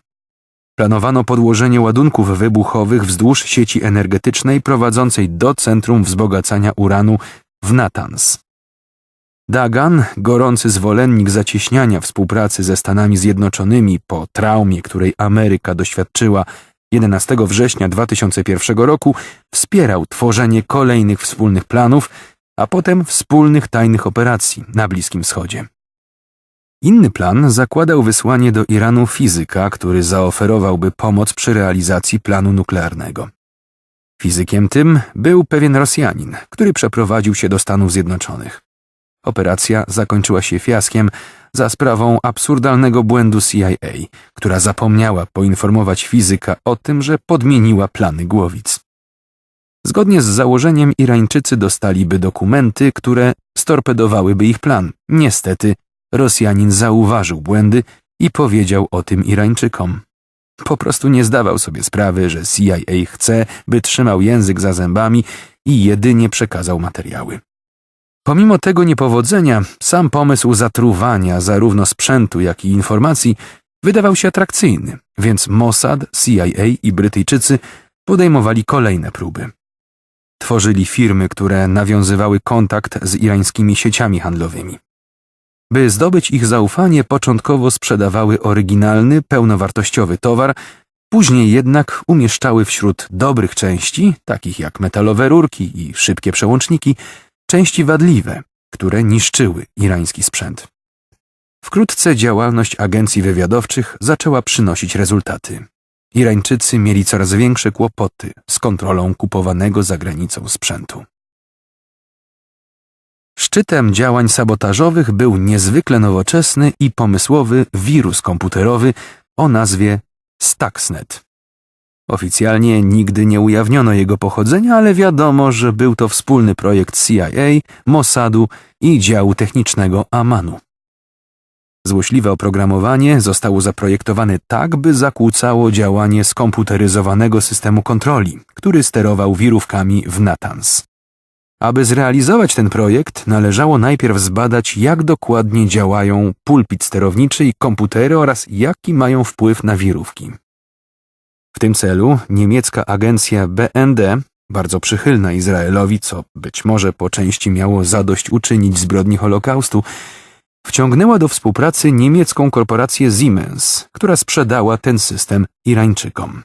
Planowano podłożenie ładunków wybuchowych wzdłuż sieci energetycznej prowadzącej do centrum wzbogacania uranu w Natanz. Dagan, gorący zwolennik zacieśniania współpracy ze Stanami Zjednoczonymi po traumie, której Ameryka doświadczyła 11 września 2001 roku wspierał tworzenie kolejnych wspólnych planów, a potem wspólnych tajnych operacji na Bliskim Wschodzie. Inny plan zakładał wysłanie do Iranu fizyka, który zaoferowałby pomoc przy realizacji planu nuklearnego. Fizykiem tym był pewien Rosjanin, który przeprowadził się do Stanów Zjednoczonych. Operacja zakończyła się fiaskiem, za sprawą absurdalnego błędu CIA, która zapomniała poinformować fizyka o tym, że podmieniła plany głowic. Zgodnie z założeniem Irańczycy dostaliby dokumenty, które storpedowałyby ich plan. Niestety, Rosjanin zauważył błędy i powiedział o tym Irańczykom. Po prostu nie zdawał sobie sprawy, że CIA chce, by trzymał język za zębami i jedynie przekazał materiały. Pomimo tego niepowodzenia, sam pomysł zatruwania zarówno sprzętu, jak i informacji wydawał się atrakcyjny, więc Mossad, CIA i Brytyjczycy podejmowali kolejne próby. Tworzyli firmy, które nawiązywały kontakt z irańskimi sieciami handlowymi. By zdobyć ich zaufanie, początkowo sprzedawały oryginalny, pełnowartościowy towar, później jednak umieszczały wśród dobrych części, takich jak metalowe rurki i szybkie przełączniki, części wadliwe, które niszczyły irański sprzęt. Wkrótce działalność agencji wywiadowczych zaczęła przynosić rezultaty. Irańczycy mieli coraz większe kłopoty z kontrolą kupowanego za granicą sprzętu. Szczytem działań sabotażowych był niezwykle nowoczesny i pomysłowy wirus komputerowy o nazwie Stuxnet. Oficjalnie nigdy nie ujawniono jego pochodzenia, ale wiadomo, że był to wspólny projekt CIA, Mossadu i działu technicznego Amanu. Złośliwe oprogramowanie zostało zaprojektowane tak, by zakłócało działanie skomputeryzowanego systemu kontroli, który sterował wirówkami w Natans. Aby zrealizować ten projekt, należało najpierw zbadać, jak dokładnie działają pulpit sterowniczy i komputery oraz jaki mają wpływ na wirówki. W tym celu niemiecka agencja BND, bardzo przychylna Izraelowi, co być może po części miało zadośćuczynić zbrodni Holokaustu, wciągnęła do współpracy niemiecką korporację Siemens, która sprzedała ten system Irańczykom.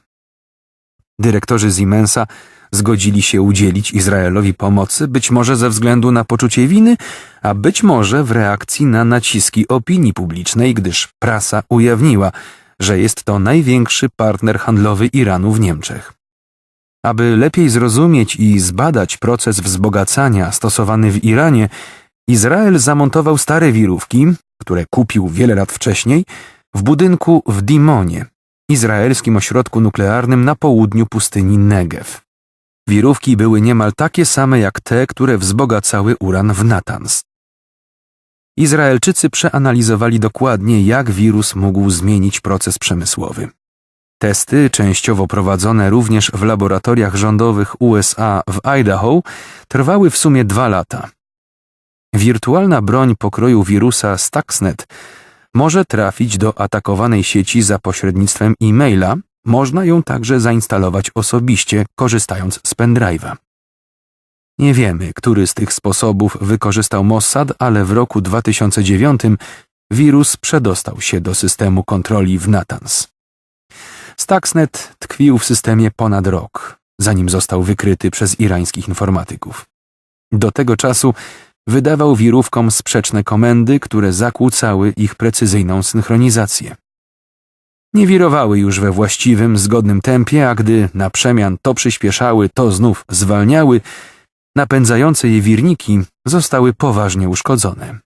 Dyrektorzy Siemensa zgodzili się udzielić Izraelowi pomocy, być może ze względu na poczucie winy, a być może w reakcji na naciski opinii publicznej, gdyż prasa ujawniła, że jest to największy partner handlowy Iranu w Niemczech. Aby lepiej zrozumieć i zbadać proces wzbogacania stosowany w Iranie, Izrael zamontował stare wirówki, które kupił wiele lat wcześniej, w budynku w Dimonie, izraelskim ośrodku nuklearnym na południu pustyni Negev. Wirówki były niemal takie same jak te, które wzbogacały uran w Natanz. Izraelczycy przeanalizowali dokładnie, jak wirus mógł zmienić proces przemysłowy. Testy, częściowo prowadzone również w laboratoriach rządowych USA w Idaho, trwały w sumie dwa lata. Wirtualna broń pokroju wirusa Stuxnet może trafić do atakowanej sieci za pośrednictwem e-maila, można ją także zainstalować osobiście, korzystając z pendrive'a. Nie wiemy, który z tych sposobów wykorzystał Mossad, ale w roku 2009 wirus przedostał się do systemu kontroli w Natanz. Stuxnet tkwił w systemie ponad rok, zanim został wykryty przez irańskich informatyków. Do tego czasu wydawał wirówkom sprzeczne komendy, które zakłócały ich precyzyjną synchronizację. Nie wirowały już we właściwym, zgodnym tempie, a gdy na przemian to przyspieszały, to znów zwalniały, napędzające je wirniki zostały poważnie uszkodzone.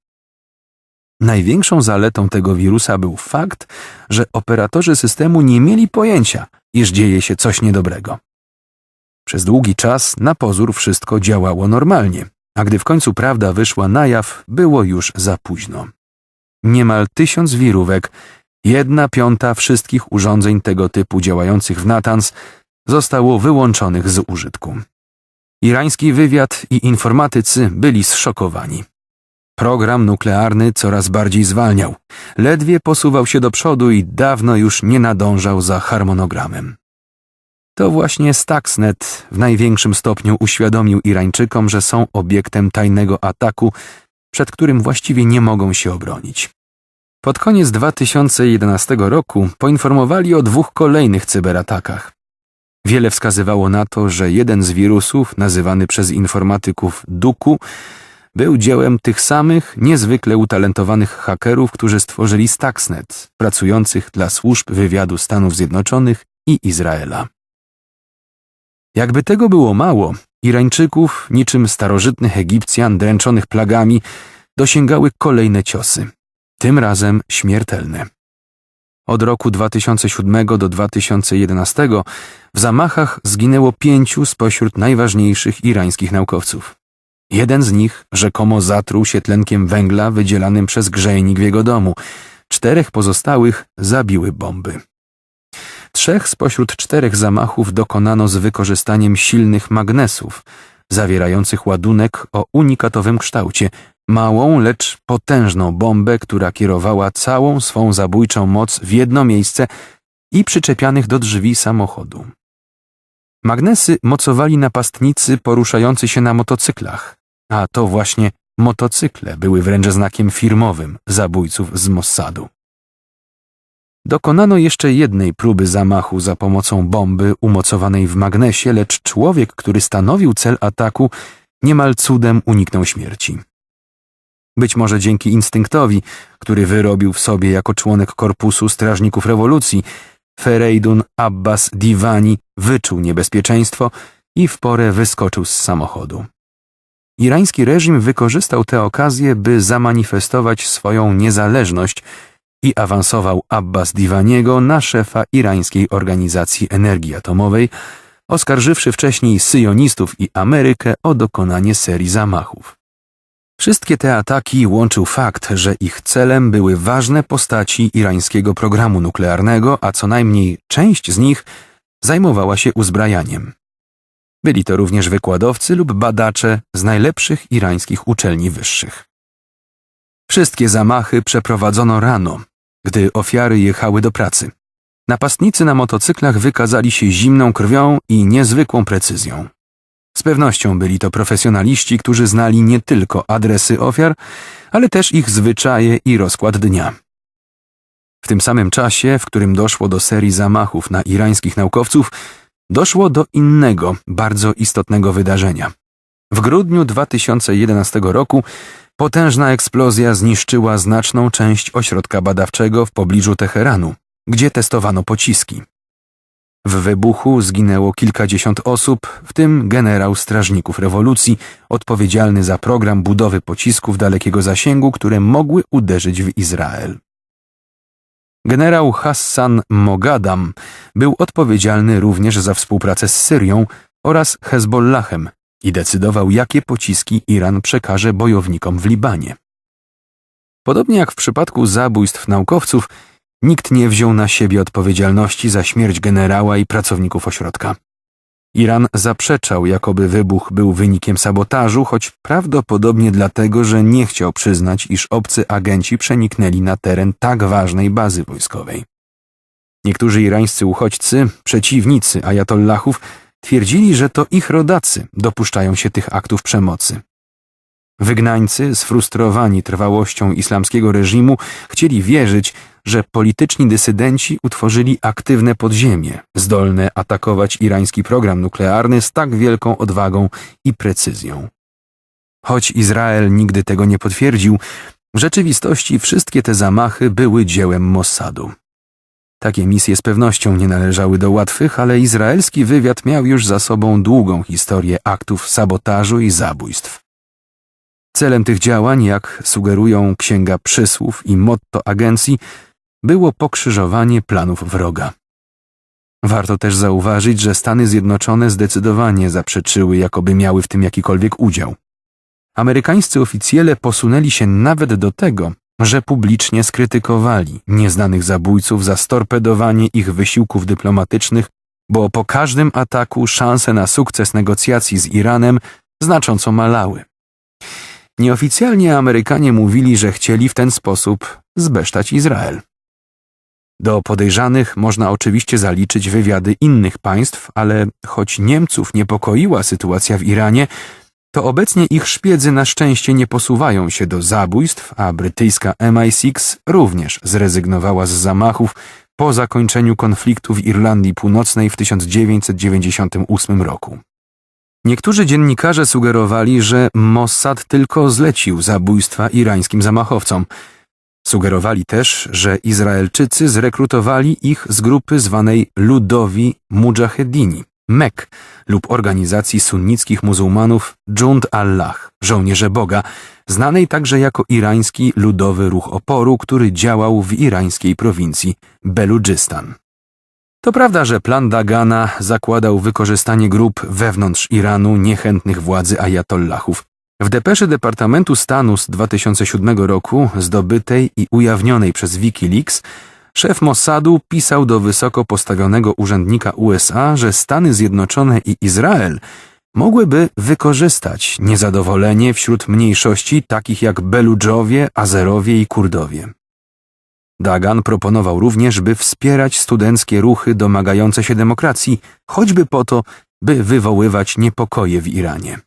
Największą zaletą tego wirusa był fakt, że operatorzy systemu nie mieli pojęcia, iż dzieje się coś niedobrego. Przez długi czas na pozór wszystko działało normalnie, a gdy w końcu prawda wyszła na jaw, było już za późno. Niemal tysiąc wirówek, jedna piąta wszystkich urządzeń tego typu działających w Natans zostało wyłączonych z użytku. Irański wywiad i informatycy byli zszokowani. Program nuklearny coraz bardziej zwalniał, ledwie posuwał się do przodu i dawno już nie nadążał za harmonogramem. To właśnie Stuxnet w największym stopniu uświadomił Irańczykom, że są obiektem tajnego ataku, przed którym właściwie nie mogą się obronić. Pod koniec 2011 roku poinformowali o dwóch kolejnych cyberatakach. Wiele wskazywało na to, że jeden z wirusów, nazywany przez informatyków Duku, był dziełem tych samych niezwykle utalentowanych hakerów, którzy stworzyli Stuxnet, pracujących dla służb wywiadu Stanów Zjednoczonych i Izraela. Jakby tego było mało, Irańczyków, niczym starożytnych Egipcjan dręczonych plagami, dosięgały kolejne ciosy, tym razem śmiertelne. Od roku 2007 do 2011 w zamachach zginęło pięciu spośród najważniejszych irańskich naukowców. Jeden z nich rzekomo zatruł się tlenkiem węgla wydzielanym przez grzejnik w jego domu. Czterech pozostałych zabiły bomby. Trzech spośród czterech zamachów dokonano z wykorzystaniem silnych magnesów, zawierających ładunek o unikatowym kształcie małą, lecz potężną bombę, która kierowała całą swą zabójczą moc w jedno miejsce i przyczepianych do drzwi samochodu. Magnesy mocowali napastnicy poruszający się na motocyklach, a to właśnie motocykle były wręcz znakiem firmowym zabójców z Mossadu. Dokonano jeszcze jednej próby zamachu za pomocą bomby umocowanej w magnesie, lecz człowiek, który stanowił cel ataku, niemal cudem uniknął śmierci. Być może dzięki instynktowi, który wyrobił w sobie jako członek korpusu strażników rewolucji, Ferejdun Abbas Divani wyczuł niebezpieczeństwo i w porę wyskoczył z samochodu. Irański reżim wykorzystał tę okazję, by zamanifestować swoją niezależność i awansował Abbas Divaniego na szefa irańskiej organizacji energii atomowej, oskarżywszy wcześniej syjonistów i Amerykę o dokonanie serii zamachów. Wszystkie te ataki łączył fakt, że ich celem były ważne postaci irańskiego programu nuklearnego, a co najmniej część z nich zajmowała się uzbrajaniem. Byli to również wykładowcy lub badacze z najlepszych irańskich uczelni wyższych. Wszystkie zamachy przeprowadzono rano, gdy ofiary jechały do pracy. Napastnicy na motocyklach wykazali się zimną krwią i niezwykłą precyzją. Z pewnością byli to profesjonaliści, którzy znali nie tylko adresy ofiar, ale też ich zwyczaje i rozkład dnia. W tym samym czasie, w którym doszło do serii zamachów na irańskich naukowców, doszło do innego, bardzo istotnego wydarzenia. W grudniu 2011 roku potężna eksplozja zniszczyła znaczną część ośrodka badawczego w pobliżu Teheranu, gdzie testowano pociski. W wybuchu zginęło kilkadziesiąt osób, w tym generał strażników rewolucji, odpowiedzialny za program budowy pocisków dalekiego zasięgu, które mogły uderzyć w Izrael. Generał Hassan Mogadam był odpowiedzialny również za współpracę z Syrią oraz Hezbollahem i decydował, jakie pociski Iran przekaże bojownikom w Libanie. Podobnie jak w przypadku zabójstw naukowców, nikt nie wziął na siebie odpowiedzialności za śmierć generała i pracowników ośrodka. Iran zaprzeczał, jakoby wybuch był wynikiem sabotażu, choć prawdopodobnie dlatego, że nie chciał przyznać, iż obcy agenci przeniknęli na teren tak ważnej bazy wojskowej. Niektórzy irańscy uchodźcy, przeciwnicy ajatollahów, twierdzili, że to ich rodacy dopuszczają się tych aktów przemocy. Wygnańcy, sfrustrowani trwałością islamskiego reżimu, chcieli wierzyć, że polityczni dysydenci utworzyli aktywne podziemie, zdolne atakować irański program nuklearny z tak wielką odwagą i precyzją. Choć Izrael nigdy tego nie potwierdził, w rzeczywistości wszystkie te zamachy były dziełem Mossadu. Takie misje z pewnością nie należały do łatwych, ale izraelski wywiad miał już za sobą długą historię aktów sabotażu i zabójstw. Celem tych działań, jak sugerują Księga Przysłów i motto agencji, było pokrzyżowanie planów wroga. Warto też zauważyć, że Stany Zjednoczone zdecydowanie zaprzeczyły, jakoby miały w tym jakikolwiek udział. Amerykańscy oficjele posunęli się nawet do tego, że publicznie skrytykowali nieznanych zabójców za storpedowanie ich wysiłków dyplomatycznych, bo po każdym ataku szanse na sukces negocjacji z Iranem znacząco malały. Nieoficjalnie Amerykanie mówili, że chcieli w ten sposób zbesztać Izrael. Do podejrzanych można oczywiście zaliczyć wywiady innych państw, ale choć Niemców niepokoiła sytuacja w Iranie, to obecnie ich szpiedzy na szczęście nie posuwają się do zabójstw, a brytyjska MI6 również zrezygnowała z zamachów po zakończeniu konfliktu w Irlandii Północnej w 1998 roku. Niektórzy dziennikarze sugerowali, że Mossad tylko zlecił zabójstwa irańskim zamachowcom – Sugerowali też, że Izraelczycy zrekrutowali ich z grupy zwanej Ludowi Mujahedini, MEK lub organizacji sunnickich muzułmanów Jund Allah, żołnierze Boga, znanej także jako irański ludowy ruch oporu, który działał w irańskiej prowincji Beludżistan. To prawda, że plan Dagana zakładał wykorzystanie grup wewnątrz Iranu niechętnych władzy ajatollahów, w depeszy Departamentu Stanu z 2007 roku, zdobytej i ujawnionej przez Wikileaks, szef Mossadu pisał do wysoko postawionego urzędnika USA, że Stany Zjednoczone i Izrael mogłyby wykorzystać niezadowolenie wśród mniejszości takich jak Beludżowie, Azerowie i Kurdowie. Dagan proponował również, by wspierać studenckie ruchy domagające się demokracji, choćby po to, by wywoływać niepokoje w Iranie.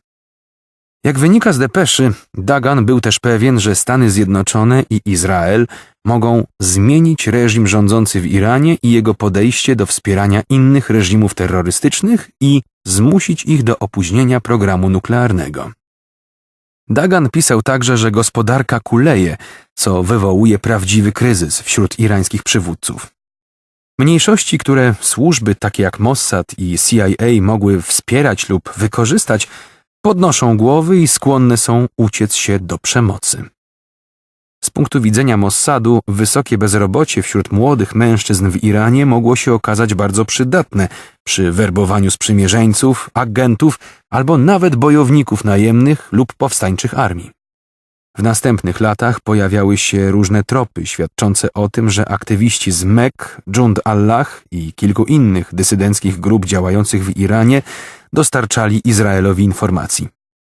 Jak wynika z depeszy, Dagan był też pewien, że Stany Zjednoczone i Izrael mogą zmienić reżim rządzący w Iranie i jego podejście do wspierania innych reżimów terrorystycznych i zmusić ich do opóźnienia programu nuklearnego. Dagan pisał także, że gospodarka kuleje, co wywołuje prawdziwy kryzys wśród irańskich przywódców. Mniejszości, które służby takie jak Mossad i CIA mogły wspierać lub wykorzystać, podnoszą głowy i skłonne są uciec się do przemocy. Z punktu widzenia Mossadu, wysokie bezrobocie wśród młodych mężczyzn w Iranie mogło się okazać bardzo przydatne przy werbowaniu sprzymierzeńców, agentów albo nawet bojowników najemnych lub powstańczych armii. W następnych latach pojawiały się różne tropy świadczące o tym, że aktywiści z MEK, Jund Allah i kilku innych dysydenckich grup działających w Iranie dostarczali Izraelowi informacji.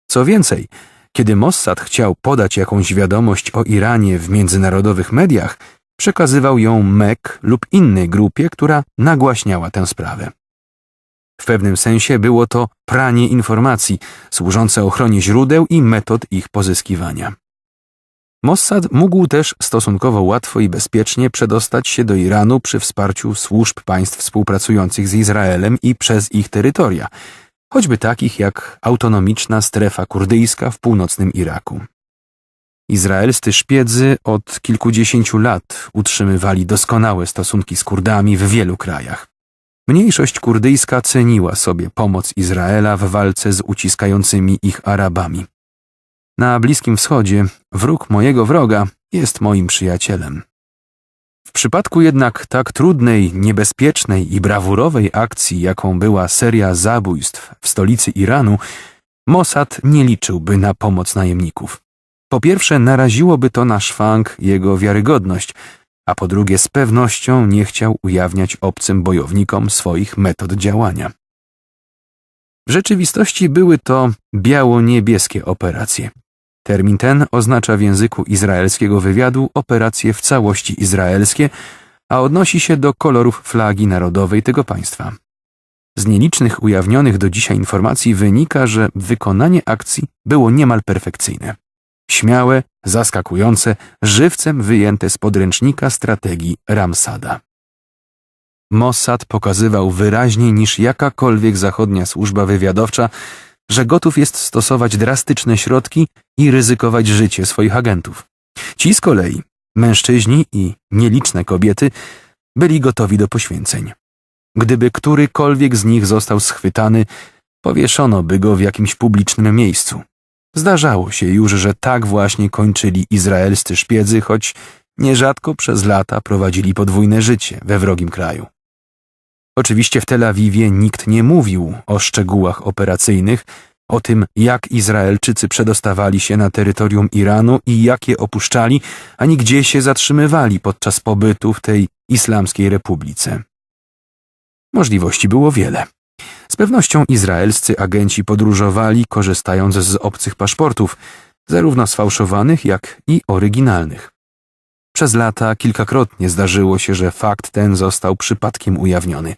Co więcej, kiedy Mossad chciał podać jakąś wiadomość o Iranie w międzynarodowych mediach, przekazywał ją MEK lub innej grupie, która nagłaśniała tę sprawę. W pewnym sensie było to pranie informacji służące ochronie źródeł i metod ich pozyskiwania. Mossad mógł też stosunkowo łatwo i bezpiecznie przedostać się do Iranu przy wsparciu służb państw współpracujących z Izraelem i przez ich terytoria, choćby takich jak autonomiczna strefa kurdyjska w północnym Iraku. Izraelscy szpiedzy od kilkudziesięciu lat utrzymywali doskonałe stosunki z Kurdami w wielu krajach. Mniejszość kurdyjska ceniła sobie pomoc Izraela w walce z uciskającymi ich Arabami. Na Bliskim Wschodzie wróg mojego wroga jest moim przyjacielem. W przypadku jednak tak trudnej, niebezpiecznej i brawurowej akcji, jaką była seria zabójstw w stolicy Iranu, Mossad nie liczyłby na pomoc najemników. Po pierwsze, naraziłoby to na szwank jego wiarygodność, a po drugie, z pewnością nie chciał ujawniać obcym bojownikom swoich metod działania. W rzeczywistości były to biało-niebieskie operacje. Termin ten oznacza w języku izraelskiego wywiadu operacje w całości izraelskie, a odnosi się do kolorów flagi narodowej tego państwa. Z nielicznych ujawnionych do dzisiaj informacji wynika, że wykonanie akcji było niemal perfekcyjne. Śmiałe, zaskakujące, żywcem wyjęte z podręcznika strategii Ramsada. Mossad pokazywał wyraźniej niż jakakolwiek zachodnia służba wywiadowcza, że gotów jest stosować drastyczne środki i ryzykować życie swoich agentów. Ci z kolei, mężczyźni i nieliczne kobiety, byli gotowi do poświęceń. Gdyby którykolwiek z nich został schwytany, powieszono by go w jakimś publicznym miejscu. Zdarzało się już, że tak właśnie kończyli izraelscy szpiedzy, choć nierzadko przez lata prowadzili podwójne życie we wrogim kraju. Oczywiście w Tel Awiwie nikt nie mówił o szczegółach operacyjnych, o tym jak Izraelczycy przedostawali się na terytorium Iranu i jak je opuszczali, ani gdzie się zatrzymywali podczas pobytu w tej islamskiej republice. Możliwości było wiele. Z pewnością izraelscy agenci podróżowali, korzystając z obcych paszportów, zarówno sfałszowanych, jak i oryginalnych. Przez lata kilkakrotnie zdarzyło się, że fakt ten został przypadkiem ujawniony.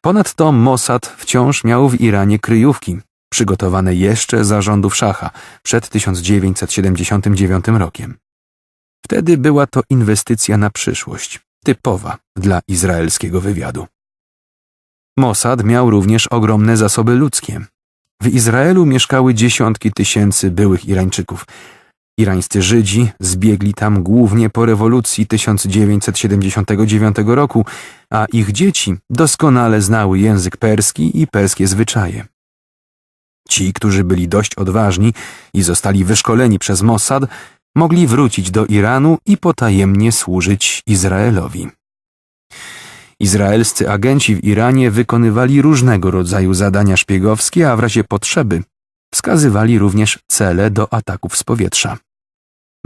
Ponadto Mossad wciąż miał w Iranie kryjówki, przygotowane jeszcze za rządów szacha przed 1979 rokiem. Wtedy była to inwestycja na przyszłość, typowa dla izraelskiego wywiadu. Mossad miał również ogromne zasoby ludzkie. W Izraelu mieszkały dziesiątki tysięcy byłych Irańczyków – Irańscy Żydzi zbiegli tam głównie po rewolucji 1979 roku, a ich dzieci doskonale znały język perski i perskie zwyczaje. Ci, którzy byli dość odważni i zostali wyszkoleni przez Mossad, mogli wrócić do Iranu i potajemnie służyć Izraelowi. Izraelscy agenci w Iranie wykonywali różnego rodzaju zadania szpiegowskie, a w razie potrzeby wskazywali również cele do ataków z powietrza.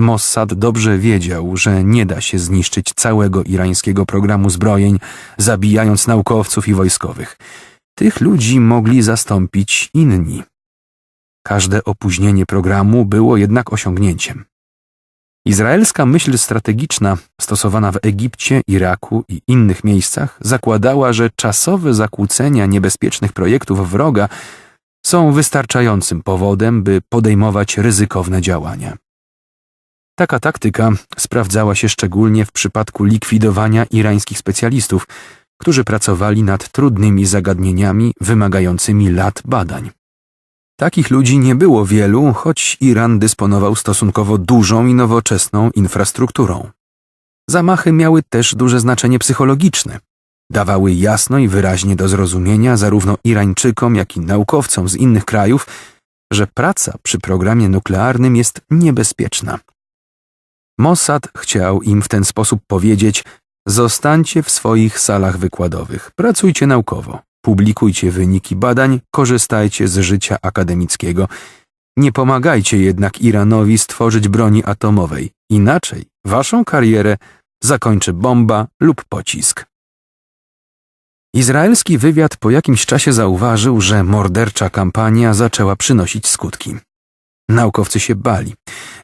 Mossad dobrze wiedział, że nie da się zniszczyć całego irańskiego programu zbrojeń, zabijając naukowców i wojskowych. Tych ludzi mogli zastąpić inni. Każde opóźnienie programu było jednak osiągnięciem. Izraelska myśl strategiczna stosowana w Egipcie, Iraku i innych miejscach zakładała, że czasowe zakłócenia niebezpiecznych projektów wroga są wystarczającym powodem, by podejmować ryzykowne działania. Taka taktyka sprawdzała się szczególnie w przypadku likwidowania irańskich specjalistów, którzy pracowali nad trudnymi zagadnieniami wymagającymi lat badań. Takich ludzi nie było wielu, choć Iran dysponował stosunkowo dużą i nowoczesną infrastrukturą. Zamachy miały też duże znaczenie psychologiczne. Dawały jasno i wyraźnie do zrozumienia zarówno Irańczykom, jak i naukowcom z innych krajów, że praca przy programie nuklearnym jest niebezpieczna Mossad chciał im w ten sposób powiedzieć zostańcie w swoich salach wykładowych, pracujcie naukowo, publikujcie wyniki badań, korzystajcie z życia akademickiego. Nie pomagajcie jednak Iranowi stworzyć broni atomowej, inaczej waszą karierę zakończy bomba lub pocisk. Izraelski wywiad po jakimś czasie zauważył, że mordercza kampania zaczęła przynosić skutki. Naukowcy się bali.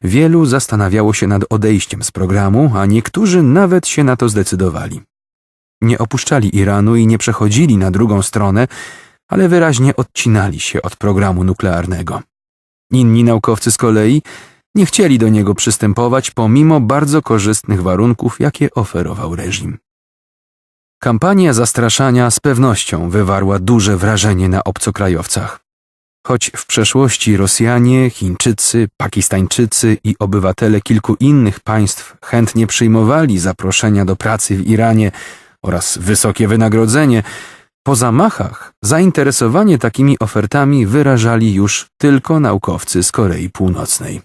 Wielu zastanawiało się nad odejściem z programu, a niektórzy nawet się na to zdecydowali. Nie opuszczali Iranu i nie przechodzili na drugą stronę, ale wyraźnie odcinali się od programu nuklearnego. Inni naukowcy z kolei nie chcieli do niego przystępować pomimo bardzo korzystnych warunków, jakie oferował reżim. Kampania zastraszania z pewnością wywarła duże wrażenie na obcokrajowcach. Choć w przeszłości Rosjanie, Chińczycy, Pakistańczycy i obywatele kilku innych państw chętnie przyjmowali zaproszenia do pracy w Iranie oraz wysokie wynagrodzenie, po zamachach zainteresowanie takimi ofertami wyrażali już tylko naukowcy z Korei Północnej.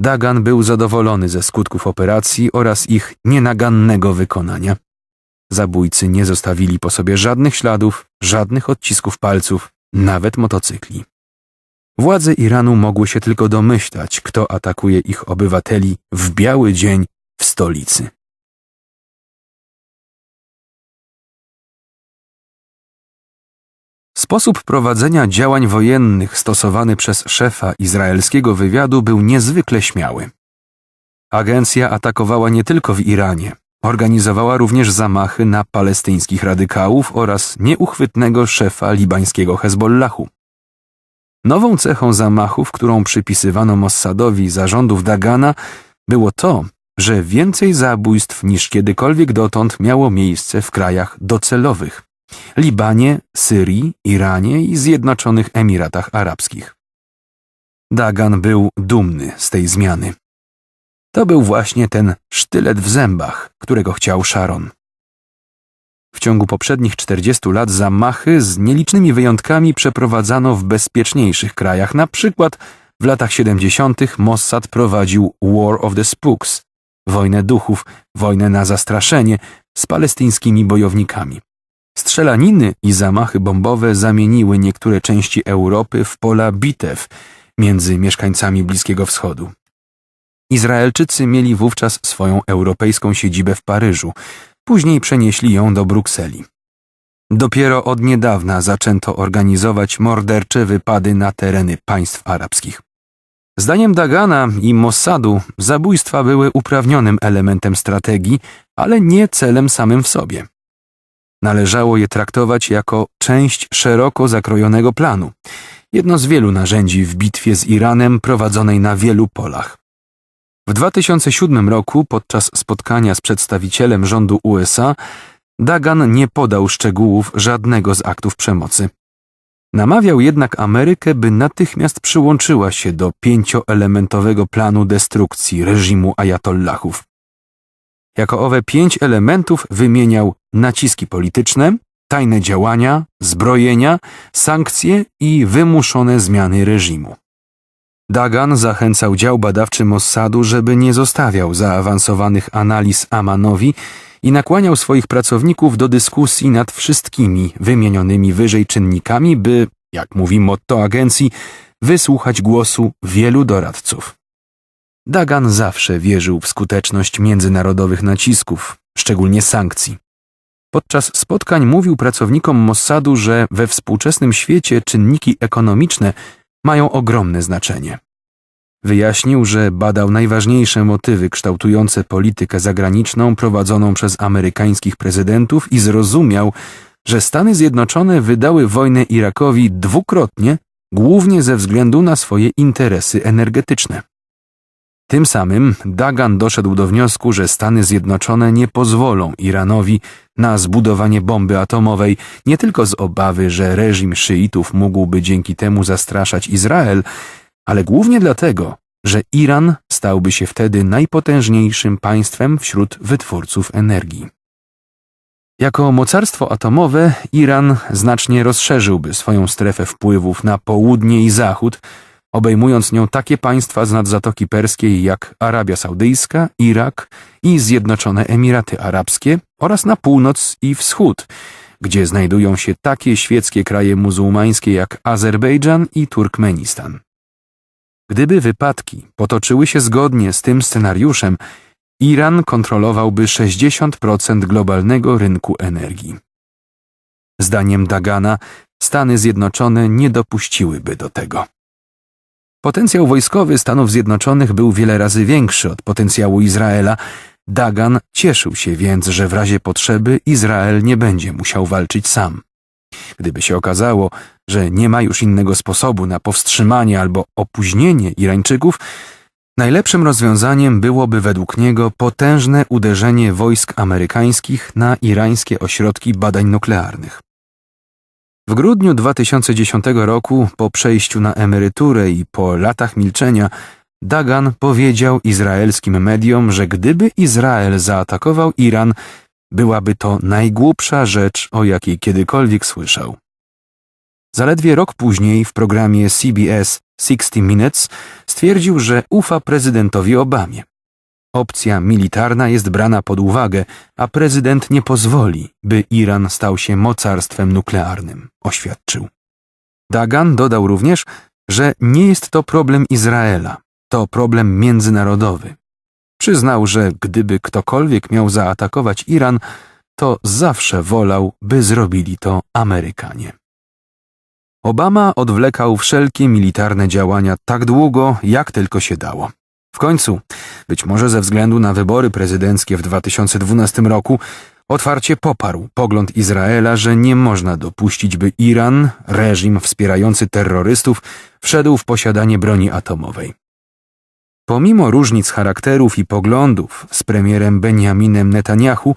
Dagan był zadowolony ze skutków operacji oraz ich nienagannego wykonania. Zabójcy nie zostawili po sobie żadnych śladów, żadnych odcisków palców, nawet motocykli. Władze Iranu mogły się tylko domyślać, kto atakuje ich obywateli w biały dzień w stolicy. Sposób prowadzenia działań wojennych stosowany przez szefa izraelskiego wywiadu był niezwykle śmiały. Agencja atakowała nie tylko w Iranie, Organizowała również zamachy na palestyńskich radykałów oraz nieuchwytnego szefa libańskiego Hezbollahu. Nową cechą zamachów, którą przypisywano Mossadowi zarządów Dagana, było to, że więcej zabójstw niż kiedykolwiek dotąd miało miejsce w krajach docelowych Libanie, Syrii, Iranie i Zjednoczonych Emiratach Arabskich. Dagan był dumny z tej zmiany. To był właśnie ten sztylet w zębach, którego chciał Sharon. W ciągu poprzednich 40 lat zamachy z nielicznymi wyjątkami przeprowadzano w bezpieczniejszych krajach. Na przykład w latach 70. Mossad prowadził War of the Spooks, wojnę duchów, wojnę na zastraszenie z palestyńskimi bojownikami. Strzelaniny i zamachy bombowe zamieniły niektóre części Europy w pola bitew między mieszkańcami Bliskiego Wschodu. Izraelczycy mieli wówczas swoją europejską siedzibę w Paryżu, później przenieśli ją do Brukseli. Dopiero od niedawna zaczęto organizować mordercze wypady na tereny państw arabskich. Zdaniem Dagana i Mossadu zabójstwa były uprawnionym elementem strategii, ale nie celem samym w sobie. Należało je traktować jako część szeroko zakrojonego planu, jedno z wielu narzędzi w bitwie z Iranem prowadzonej na wielu polach. W 2007 roku podczas spotkania z przedstawicielem rządu USA Dagan nie podał szczegółów żadnego z aktów przemocy. Namawiał jednak Amerykę, by natychmiast przyłączyła się do pięcioelementowego planu destrukcji reżimu ajatollahów. Jako owe pięć elementów wymieniał naciski polityczne, tajne działania, zbrojenia, sankcje i wymuszone zmiany reżimu. Dagan zachęcał dział badawczy Mossadu, żeby nie zostawiał zaawansowanych analiz Amanowi i nakłaniał swoich pracowników do dyskusji nad wszystkimi wymienionymi wyżej czynnikami, by, jak mówi motto agencji, wysłuchać głosu wielu doradców. Dagan zawsze wierzył w skuteczność międzynarodowych nacisków, szczególnie sankcji. Podczas spotkań mówił pracownikom Mossadu, że we współczesnym świecie czynniki ekonomiczne mają ogromne znaczenie. Wyjaśnił, że badał najważniejsze motywy kształtujące politykę zagraniczną prowadzoną przez amerykańskich prezydentów i zrozumiał, że Stany Zjednoczone wydały wojnę Irakowi dwukrotnie, głównie ze względu na swoje interesy energetyczne. Tym samym Dagan doszedł do wniosku, że Stany Zjednoczone nie pozwolą Iranowi na zbudowanie bomby atomowej, nie tylko z obawy, że reżim szyitów mógłby dzięki temu zastraszać Izrael, ale głównie dlatego, że Iran stałby się wtedy najpotężniejszym państwem wśród wytwórców energii. Jako mocarstwo atomowe Iran znacznie rozszerzyłby swoją strefę wpływów na południe i zachód, obejmując nią takie państwa z nadzatoki perskiej jak Arabia Saudyjska, Irak i Zjednoczone Emiraty Arabskie oraz na północ i wschód, gdzie znajdują się takie świeckie kraje muzułmańskie jak Azerbejdżan i Turkmenistan. Gdyby wypadki potoczyły się zgodnie z tym scenariuszem, Iran kontrolowałby 60% globalnego rynku energii. Zdaniem Dagana Stany Zjednoczone nie dopuściłyby do tego. Potencjał wojskowy Stanów Zjednoczonych był wiele razy większy od potencjału Izraela. Dagan cieszył się więc, że w razie potrzeby Izrael nie będzie musiał walczyć sam. Gdyby się okazało, że nie ma już innego sposobu na powstrzymanie albo opóźnienie Irańczyków, najlepszym rozwiązaniem byłoby według niego potężne uderzenie wojsk amerykańskich na irańskie ośrodki badań nuklearnych. W grudniu 2010 roku, po przejściu na emeryturę i po latach milczenia, Dagan powiedział izraelskim mediom, że gdyby Izrael zaatakował Iran, byłaby to najgłupsza rzecz, o jakiej kiedykolwiek słyszał. Zaledwie rok później w programie CBS 60 Minutes stwierdził, że ufa prezydentowi Obamie. Opcja militarna jest brana pod uwagę, a prezydent nie pozwoli, by Iran stał się mocarstwem nuklearnym, oświadczył. Dagan dodał również, że nie jest to problem Izraela, to problem międzynarodowy. Przyznał, że gdyby ktokolwiek miał zaatakować Iran, to zawsze wolał, by zrobili to Amerykanie. Obama odwlekał wszelkie militarne działania tak długo, jak tylko się dało. W końcu, być może ze względu na wybory prezydenckie w 2012 roku, otwarcie poparł pogląd Izraela, że nie można dopuścić, by Iran, reżim wspierający terrorystów, wszedł w posiadanie broni atomowej. Pomimo różnic charakterów i poglądów z premierem Benjaminem Netanyahu,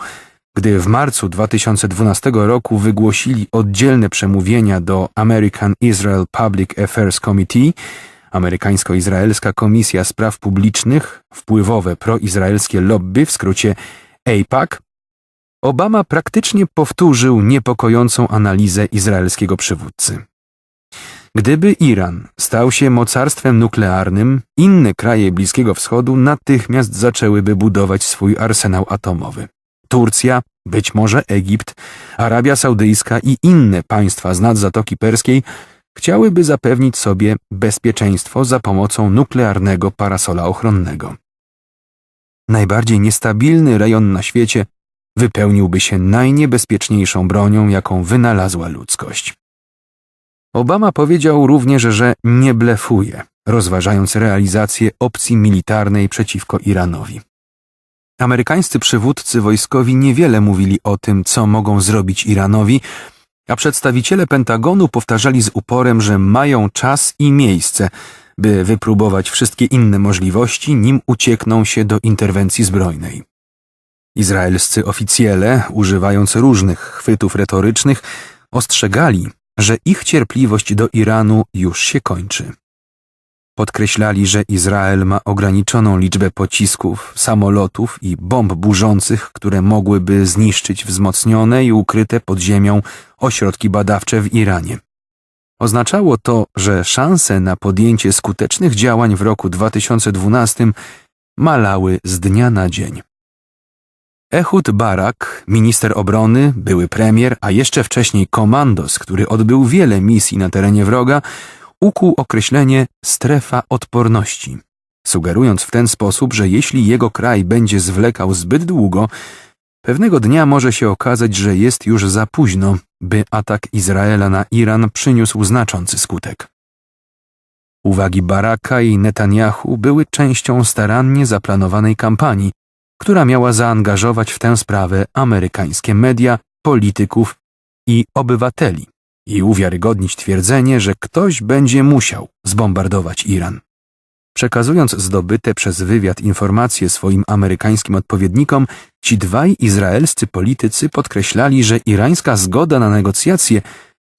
gdy w marcu 2012 roku wygłosili oddzielne przemówienia do American Israel Public Affairs Committee, Amerykańsko-Izraelska Komisja Spraw Publicznych, wpływowe proizraelskie lobby, w skrócie AIPAC, Obama praktycznie powtórzył niepokojącą analizę izraelskiego przywódcy. Gdyby Iran stał się mocarstwem nuklearnym, inne kraje Bliskiego Wschodu natychmiast zaczęłyby budować swój arsenał atomowy. Turcja, być może Egipt, Arabia Saudyjska i inne państwa z nad Zatoki Perskiej chciałyby zapewnić sobie bezpieczeństwo za pomocą nuklearnego parasola ochronnego. Najbardziej niestabilny rejon na świecie wypełniłby się najniebezpieczniejszą bronią, jaką wynalazła ludzkość. Obama powiedział również, że nie blefuje, rozważając realizację opcji militarnej przeciwko Iranowi. Amerykańscy przywódcy wojskowi niewiele mówili o tym, co mogą zrobić Iranowi, a przedstawiciele Pentagonu powtarzali z uporem, że mają czas i miejsce, by wypróbować wszystkie inne możliwości, nim uciekną się do interwencji zbrojnej. Izraelscy oficjele, używając różnych chwytów retorycznych, ostrzegali, że ich cierpliwość do Iranu już się kończy. Podkreślali, że Izrael ma ograniczoną liczbę pocisków, samolotów i bomb burzących, które mogłyby zniszczyć wzmocnione i ukryte pod ziemią ośrodki badawcze w Iranie. Oznaczało to, że szanse na podjęcie skutecznych działań w roku 2012 malały z dnia na dzień. Ehud Barak, minister obrony, były premier, a jeszcze wcześniej komandos, który odbył wiele misji na terenie wroga, ukuł określenie strefa odporności, sugerując w ten sposób, że jeśli jego kraj będzie zwlekał zbyt długo, pewnego dnia może się okazać, że jest już za późno, by atak Izraela na Iran przyniósł znaczący skutek. Uwagi Baracka i Netanyahu były częścią starannie zaplanowanej kampanii, która miała zaangażować w tę sprawę amerykańskie media, polityków i obywateli i uwiarygodnić twierdzenie, że ktoś będzie musiał zbombardować Iran. Przekazując zdobyte przez wywiad informacje swoim amerykańskim odpowiednikom, ci dwaj izraelscy politycy podkreślali, że irańska zgoda na negocjacje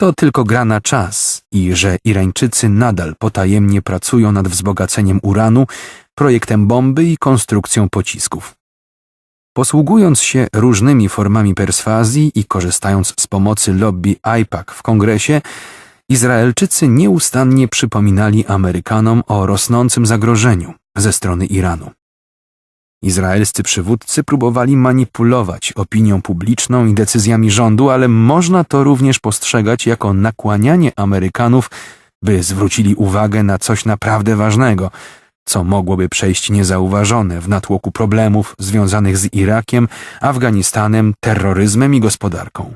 to tylko gra na czas i że Irańczycy nadal potajemnie pracują nad wzbogaceniem uranu, projektem bomby i konstrukcją pocisków. Posługując się różnymi formami perswazji i korzystając z pomocy lobby AIPAC w kongresie, Izraelczycy nieustannie przypominali Amerykanom o rosnącym zagrożeniu ze strony Iranu. Izraelscy przywódcy próbowali manipulować opinią publiczną i decyzjami rządu, ale można to również postrzegać jako nakłanianie Amerykanów, by zwrócili uwagę na coś naprawdę ważnego – co mogłoby przejść niezauważone w natłoku problemów związanych z Irakiem, Afganistanem, terroryzmem i gospodarką.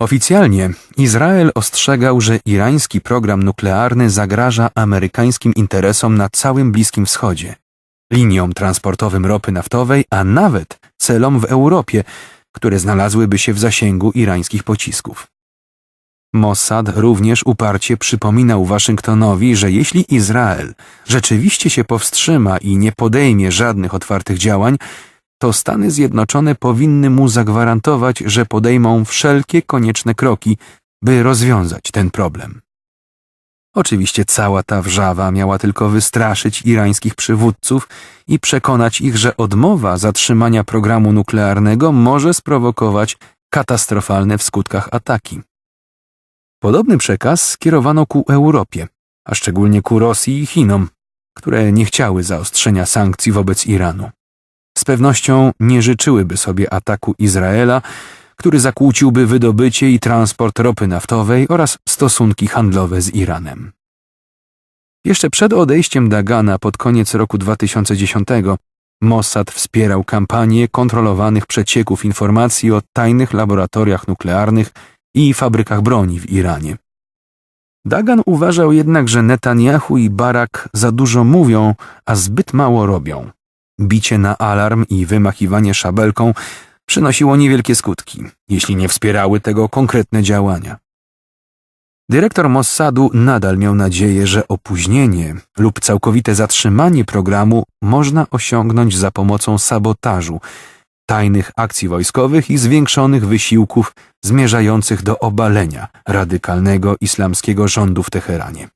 Oficjalnie Izrael ostrzegał, że irański program nuklearny zagraża amerykańskim interesom na całym Bliskim Wschodzie, liniom transportowym ropy naftowej, a nawet celom w Europie, które znalazłyby się w zasięgu irańskich pocisków. Mossad również uparcie przypominał Waszyngtonowi, że jeśli Izrael rzeczywiście się powstrzyma i nie podejmie żadnych otwartych działań, to Stany Zjednoczone powinny mu zagwarantować, że podejmą wszelkie konieczne kroki, by rozwiązać ten problem. Oczywiście cała ta wrzawa miała tylko wystraszyć irańskich przywódców i przekonać ich, że odmowa zatrzymania programu nuklearnego może sprowokować katastrofalne w skutkach ataki. Podobny przekaz skierowano ku Europie, a szczególnie ku Rosji i Chinom, które nie chciały zaostrzenia sankcji wobec Iranu. Z pewnością nie życzyłyby sobie ataku Izraela, który zakłóciłby wydobycie i transport ropy naftowej oraz stosunki handlowe z Iranem. Jeszcze przed odejściem Dagana pod koniec roku 2010 Mossad wspierał kampanię kontrolowanych przecieków informacji o tajnych laboratoriach nuklearnych i fabrykach broni w Iranie. Dagan uważał jednak, że Netanyahu i Barak za dużo mówią, a zbyt mało robią. Bicie na alarm i wymachiwanie szabelką przynosiło niewielkie skutki, jeśli nie wspierały tego konkretne działania. Dyrektor Mossadu nadal miał nadzieję, że opóźnienie lub całkowite zatrzymanie programu można osiągnąć za pomocą sabotażu, tajnych akcji wojskowych i zwiększonych wysiłków zmierzających do obalenia radykalnego islamskiego rządu w Teheranie.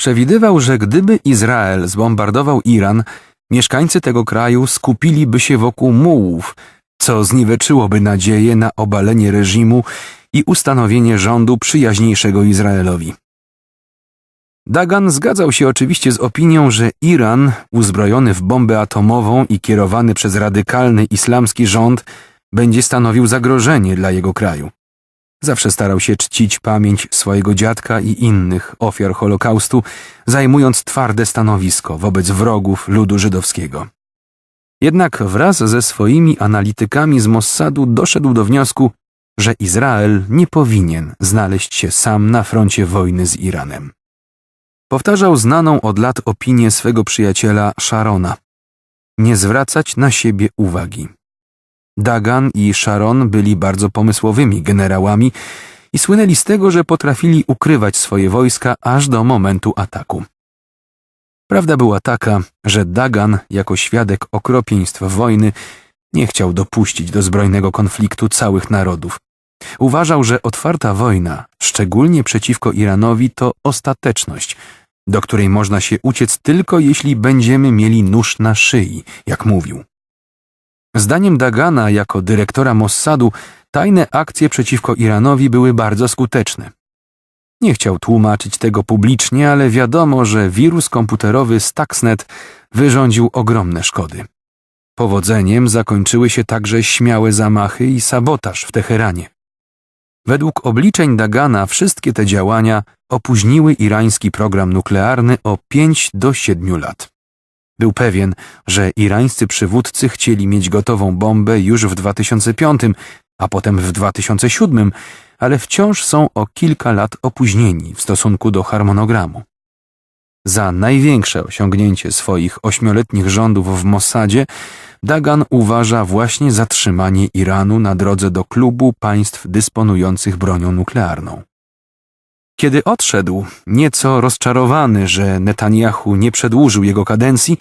Przewidywał, że gdyby Izrael zbombardował Iran, mieszkańcy tego kraju skupiliby się wokół mułów, co zniweczyłoby nadzieję na obalenie reżimu i ustanowienie rządu przyjaźniejszego Izraelowi. Dagan zgadzał się oczywiście z opinią, że Iran, uzbrojony w bombę atomową i kierowany przez radykalny islamski rząd, będzie stanowił zagrożenie dla jego kraju. Zawsze starał się czcić pamięć swojego dziadka i innych ofiar Holokaustu, zajmując twarde stanowisko wobec wrogów ludu żydowskiego. Jednak wraz ze swoimi analitykami z Mossadu doszedł do wniosku, że Izrael nie powinien znaleźć się sam na froncie wojny z Iranem. Powtarzał znaną od lat opinię swego przyjaciela Sharona. Nie zwracać na siebie uwagi. Dagan i Sharon byli bardzo pomysłowymi generałami i słynęli z tego, że potrafili ukrywać swoje wojska aż do momentu ataku. Prawda była taka, że Dagan, jako świadek okropieństw wojny, nie chciał dopuścić do zbrojnego konfliktu całych narodów. Uważał, że otwarta wojna, szczególnie przeciwko Iranowi, to ostateczność – do której można się uciec tylko jeśli będziemy mieli nóż na szyi, jak mówił. Zdaniem Dagana jako dyrektora Mossadu tajne akcje przeciwko Iranowi były bardzo skuteczne. Nie chciał tłumaczyć tego publicznie, ale wiadomo, że wirus komputerowy Stuxnet wyrządził ogromne szkody. Powodzeniem zakończyły się także śmiałe zamachy i sabotaż w Teheranie. Według obliczeń Dagana wszystkie te działania opóźniły irański program nuklearny o 5 do 7 lat. Był pewien, że irańscy przywódcy chcieli mieć gotową bombę już w 2005, a potem w 2007, ale wciąż są o kilka lat opóźnieni w stosunku do harmonogramu. Za największe osiągnięcie swoich ośmioletnich rządów w Mossadzie Dagan uważa właśnie zatrzymanie Iranu na drodze do klubu państw dysponujących bronią nuklearną. Kiedy odszedł, nieco rozczarowany, że Netanyahu nie przedłużył jego kadencji,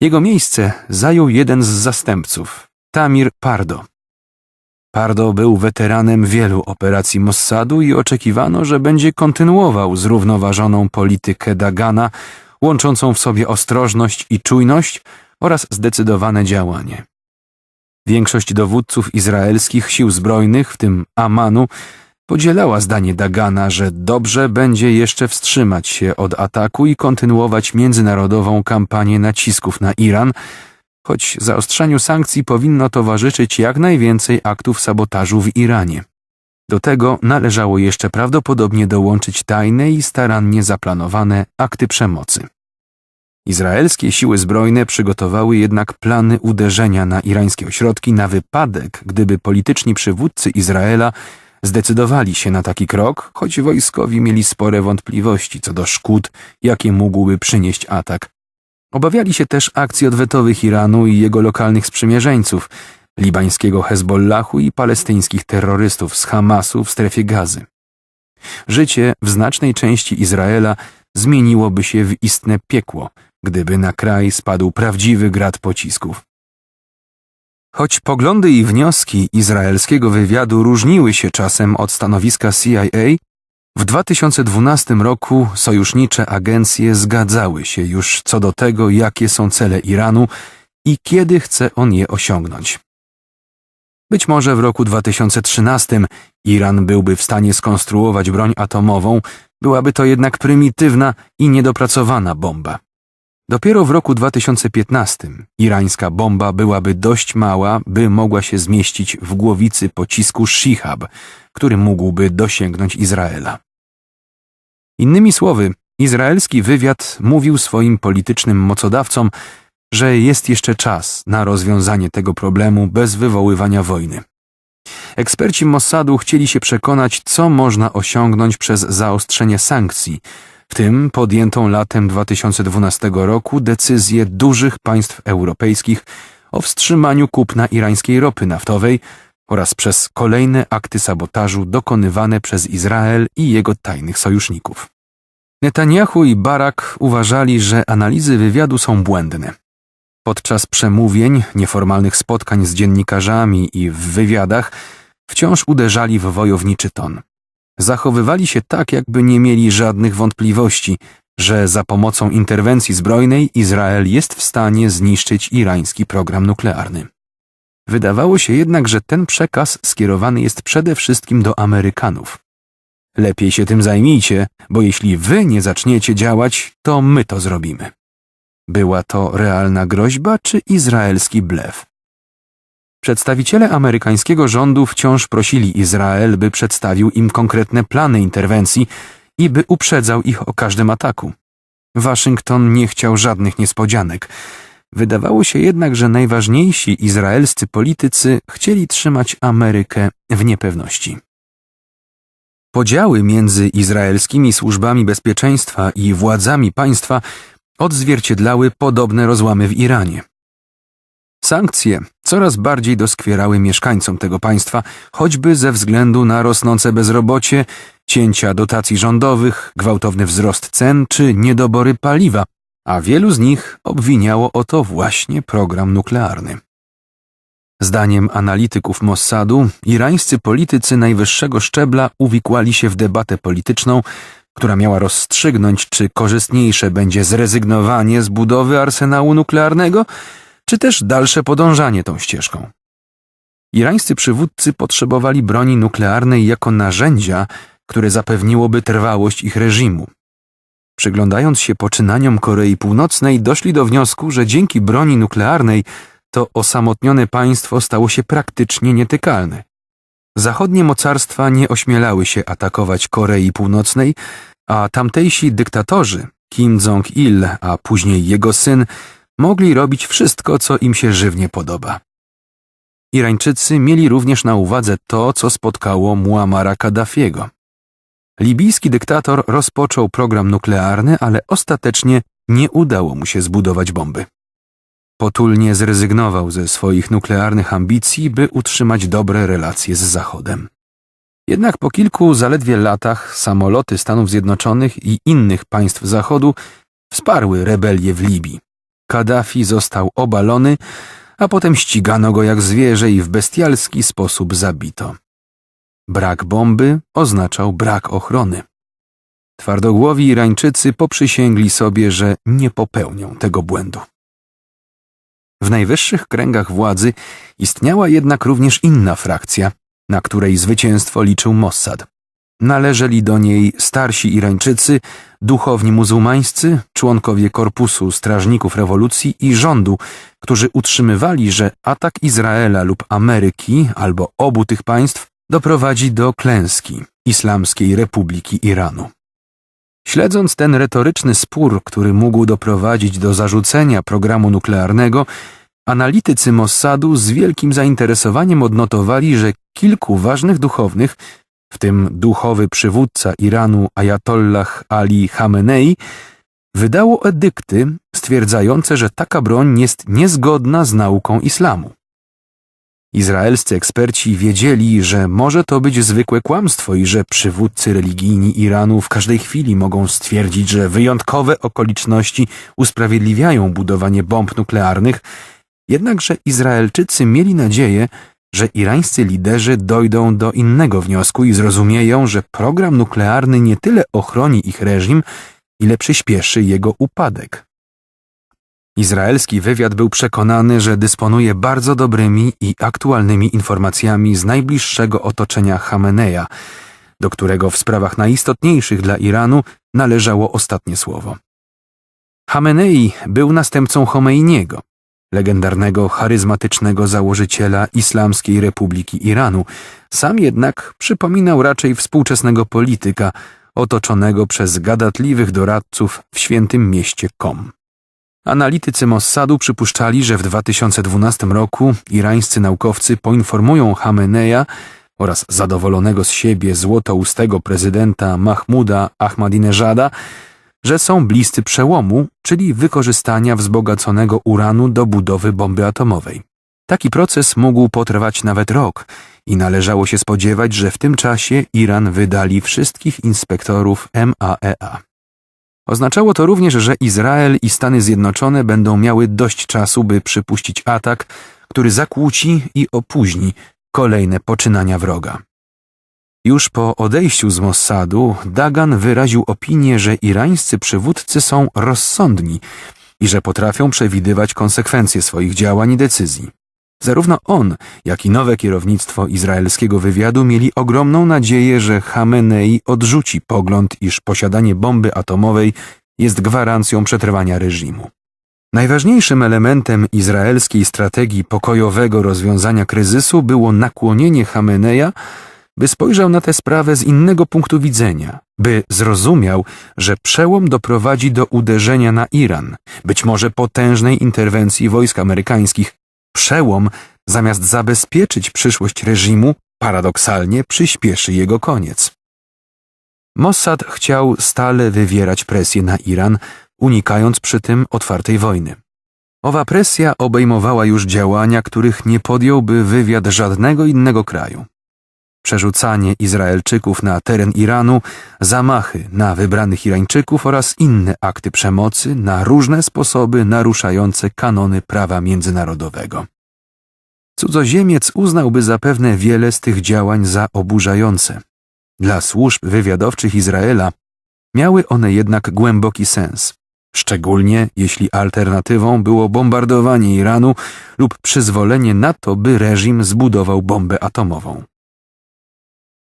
jego miejsce zajął jeden z zastępców, Tamir Pardo. Pardo był weteranem wielu operacji Mossadu i oczekiwano, że będzie kontynuował zrównoważoną politykę Dagana, łączącą w sobie ostrożność i czujność, oraz zdecydowane działanie. Większość dowódców izraelskich sił zbrojnych, w tym Amanu, podzielała zdanie Dagana, że dobrze będzie jeszcze wstrzymać się od ataku i kontynuować międzynarodową kampanię nacisków na Iran, choć zaostrzeniu sankcji powinno towarzyszyć jak najwięcej aktów sabotażu w Iranie. Do tego należało jeszcze prawdopodobnie dołączyć tajne i starannie zaplanowane akty przemocy. Izraelskie siły zbrojne przygotowały jednak plany uderzenia na irańskie ośrodki na wypadek, gdyby polityczni przywódcy Izraela zdecydowali się na taki krok, choć wojskowi mieli spore wątpliwości co do szkód, jakie mógłby przynieść atak. Obawiali się też akcji odwetowych Iranu i jego lokalnych sprzymierzeńców, libańskiego Hezbollahu i palestyńskich terrorystów z Hamasu w strefie gazy. Życie w znacznej części Izraela zmieniłoby się w istne piekło, gdyby na kraj spadł prawdziwy grad pocisków. Choć poglądy i wnioski izraelskiego wywiadu różniły się czasem od stanowiska CIA, w 2012 roku sojusznicze agencje zgadzały się już co do tego, jakie są cele Iranu i kiedy chce on je osiągnąć. Być może w roku 2013 Iran byłby w stanie skonstruować broń atomową, byłaby to jednak prymitywna i niedopracowana bomba. Dopiero w roku 2015 irańska bomba byłaby dość mała, by mogła się zmieścić w głowicy pocisku Shihab, który mógłby dosięgnąć Izraela. Innymi słowy, izraelski wywiad mówił swoim politycznym mocodawcom, że jest jeszcze czas na rozwiązanie tego problemu bez wywoływania wojny. Eksperci Mossadu chcieli się przekonać, co można osiągnąć przez zaostrzenie sankcji – w tym podjętą latem 2012 roku decyzję dużych państw europejskich o wstrzymaniu kupna irańskiej ropy naftowej oraz przez kolejne akty sabotażu dokonywane przez Izrael i jego tajnych sojuszników. Netanyahu i Barak uważali, że analizy wywiadu są błędne. Podczas przemówień, nieformalnych spotkań z dziennikarzami i w wywiadach wciąż uderzali w wojowniczy ton zachowywali się tak, jakby nie mieli żadnych wątpliwości, że za pomocą interwencji zbrojnej Izrael jest w stanie zniszczyć irański program nuklearny. Wydawało się jednak, że ten przekaz skierowany jest przede wszystkim do Amerykanów. Lepiej się tym zajmijcie, bo jeśli wy nie zaczniecie działać, to my to zrobimy. Była to realna groźba czy izraelski blef? Przedstawiciele amerykańskiego rządu wciąż prosili Izrael, by przedstawił im konkretne plany interwencji i by uprzedzał ich o każdym ataku. Waszyngton nie chciał żadnych niespodzianek. Wydawało się jednak, że najważniejsi izraelscy politycy chcieli trzymać Amerykę w niepewności. Podziały między izraelskimi służbami bezpieczeństwa i władzami państwa odzwierciedlały podobne rozłamy w Iranie. Sankcje coraz bardziej doskwierały mieszkańcom tego państwa, choćby ze względu na rosnące bezrobocie, cięcia dotacji rządowych, gwałtowny wzrost cen czy niedobory paliwa, a wielu z nich obwiniało o to właśnie program nuklearny. Zdaniem analityków Mossadu, irańscy politycy najwyższego szczebla uwikłali się w debatę polityczną, która miała rozstrzygnąć, czy korzystniejsze będzie zrezygnowanie z budowy arsenału nuklearnego, czy też dalsze podążanie tą ścieżką. Irańscy przywódcy potrzebowali broni nuklearnej jako narzędzia, które zapewniłoby trwałość ich reżimu. Przyglądając się poczynaniom Korei Północnej, doszli do wniosku, że dzięki broni nuklearnej to osamotnione państwo stało się praktycznie nietykalne. Zachodnie mocarstwa nie ośmielały się atakować Korei Północnej, a tamtejsi dyktatorzy, Kim Jong-il, a później jego syn, mogli robić wszystko, co im się żywnie podoba. Irańczycy mieli również na uwadze to, co spotkało Muamara Kaddafiego. Libijski dyktator rozpoczął program nuklearny, ale ostatecznie nie udało mu się zbudować bomby. Potulnie zrezygnował ze swoich nuklearnych ambicji, by utrzymać dobre relacje z Zachodem. Jednak po kilku zaledwie latach samoloty Stanów Zjednoczonych i innych państw Zachodu wsparły rebelię w Libii. Kaddafi został obalony, a potem ścigano go jak zwierzę i w bestialski sposób zabito. Brak bomby oznaczał brak ochrony. Twardogłowi Irańczycy poprzysięgli sobie, że nie popełnią tego błędu. W najwyższych kręgach władzy istniała jednak również inna frakcja, na której zwycięstwo liczył Mossad. Należeli do niej starsi Irańczycy, duchowni muzułmańscy, członkowie Korpusu Strażników Rewolucji i rządu, którzy utrzymywali, że atak Izraela lub Ameryki albo obu tych państw doprowadzi do klęski Islamskiej Republiki Iranu. Śledząc ten retoryczny spór, który mógł doprowadzić do zarzucenia programu nuklearnego, analitycy Mossadu z wielkim zainteresowaniem odnotowali, że kilku ważnych duchownych w tym duchowy przywódca Iranu Ayatollah Ali Khamenei, wydało edykty stwierdzające, że taka broń jest niezgodna z nauką islamu. Izraelscy eksperci wiedzieli, że może to być zwykłe kłamstwo i że przywódcy religijni Iranu w każdej chwili mogą stwierdzić, że wyjątkowe okoliczności usprawiedliwiają budowanie bomb nuklearnych, jednakże Izraelczycy mieli nadzieję, że irańscy liderzy dojdą do innego wniosku i zrozumieją, że program nuklearny nie tyle ochroni ich reżim, ile przyspieszy jego upadek. Izraelski wywiad był przekonany, że dysponuje bardzo dobrymi i aktualnymi informacjami z najbliższego otoczenia Hameneja, do którego w sprawach najistotniejszych dla Iranu należało ostatnie słowo. Hamenei był następcą Chomeiniego, legendarnego, charyzmatycznego założyciela Islamskiej Republiki Iranu. Sam jednak przypominał raczej współczesnego polityka, otoczonego przez gadatliwych doradców w świętym mieście Kom. Analitycy Mossadu przypuszczali, że w 2012 roku irańscy naukowcy poinformują Hameneja oraz zadowolonego z siebie złotoustego prezydenta Mahmuda Ahmadinejada, że są bliscy przełomu, czyli wykorzystania wzbogaconego uranu do budowy bomby atomowej. Taki proces mógł potrwać nawet rok i należało się spodziewać, że w tym czasie Iran wydali wszystkich inspektorów MAEA. E Oznaczało to również, że Izrael i Stany Zjednoczone będą miały dość czasu, by przypuścić atak, który zakłóci i opóźni kolejne poczynania wroga. Już po odejściu z Mossadu Dagan wyraził opinię, że irańscy przywódcy są rozsądni i że potrafią przewidywać konsekwencje swoich działań i decyzji. Zarówno on, jak i nowe kierownictwo izraelskiego wywiadu mieli ogromną nadzieję, że Hamenei odrzuci pogląd, iż posiadanie bomby atomowej jest gwarancją przetrwania reżimu. Najważniejszym elementem izraelskiej strategii pokojowego rozwiązania kryzysu było nakłonienie Hameneja by spojrzał na tę sprawę z innego punktu widzenia, by zrozumiał, że przełom doprowadzi do uderzenia na Iran, być może potężnej interwencji wojsk amerykańskich. Przełom, zamiast zabezpieczyć przyszłość reżimu, paradoksalnie przyspieszy jego koniec. Mossad chciał stale wywierać presję na Iran, unikając przy tym otwartej wojny. Owa presja obejmowała już działania, których nie podjąłby wywiad żadnego innego kraju przerzucanie Izraelczyków na teren Iranu, zamachy na wybranych Irańczyków oraz inne akty przemocy na różne sposoby naruszające kanony prawa międzynarodowego. Cudzoziemiec uznałby zapewne wiele z tych działań za oburzające. Dla służb wywiadowczych Izraela miały one jednak głęboki sens, szczególnie jeśli alternatywą było bombardowanie Iranu lub przyzwolenie na to, by reżim zbudował bombę atomową.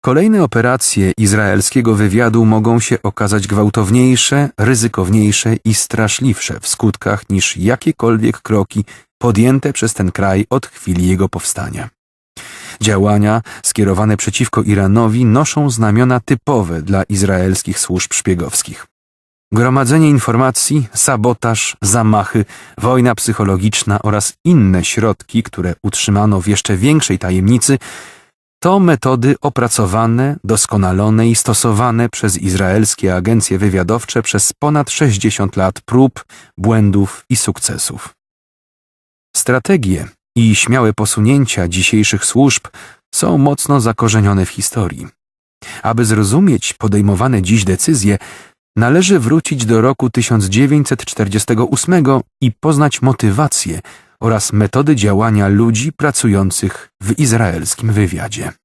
Kolejne operacje izraelskiego wywiadu mogą się okazać gwałtowniejsze, ryzykowniejsze i straszliwsze w skutkach niż jakiekolwiek kroki podjęte przez ten kraj od chwili jego powstania. Działania skierowane przeciwko Iranowi noszą znamiona typowe dla izraelskich służb szpiegowskich. Gromadzenie informacji, sabotaż, zamachy, wojna psychologiczna oraz inne środki, które utrzymano w jeszcze większej tajemnicy, to metody opracowane, doskonalone i stosowane przez izraelskie agencje wywiadowcze przez ponad 60 lat prób, błędów i sukcesów. Strategie i śmiałe posunięcia dzisiejszych służb są mocno zakorzenione w historii. Aby zrozumieć podejmowane dziś decyzje, należy wrócić do roku 1948 i poznać motywację, oraz metody działania ludzi pracujących w izraelskim wywiadzie.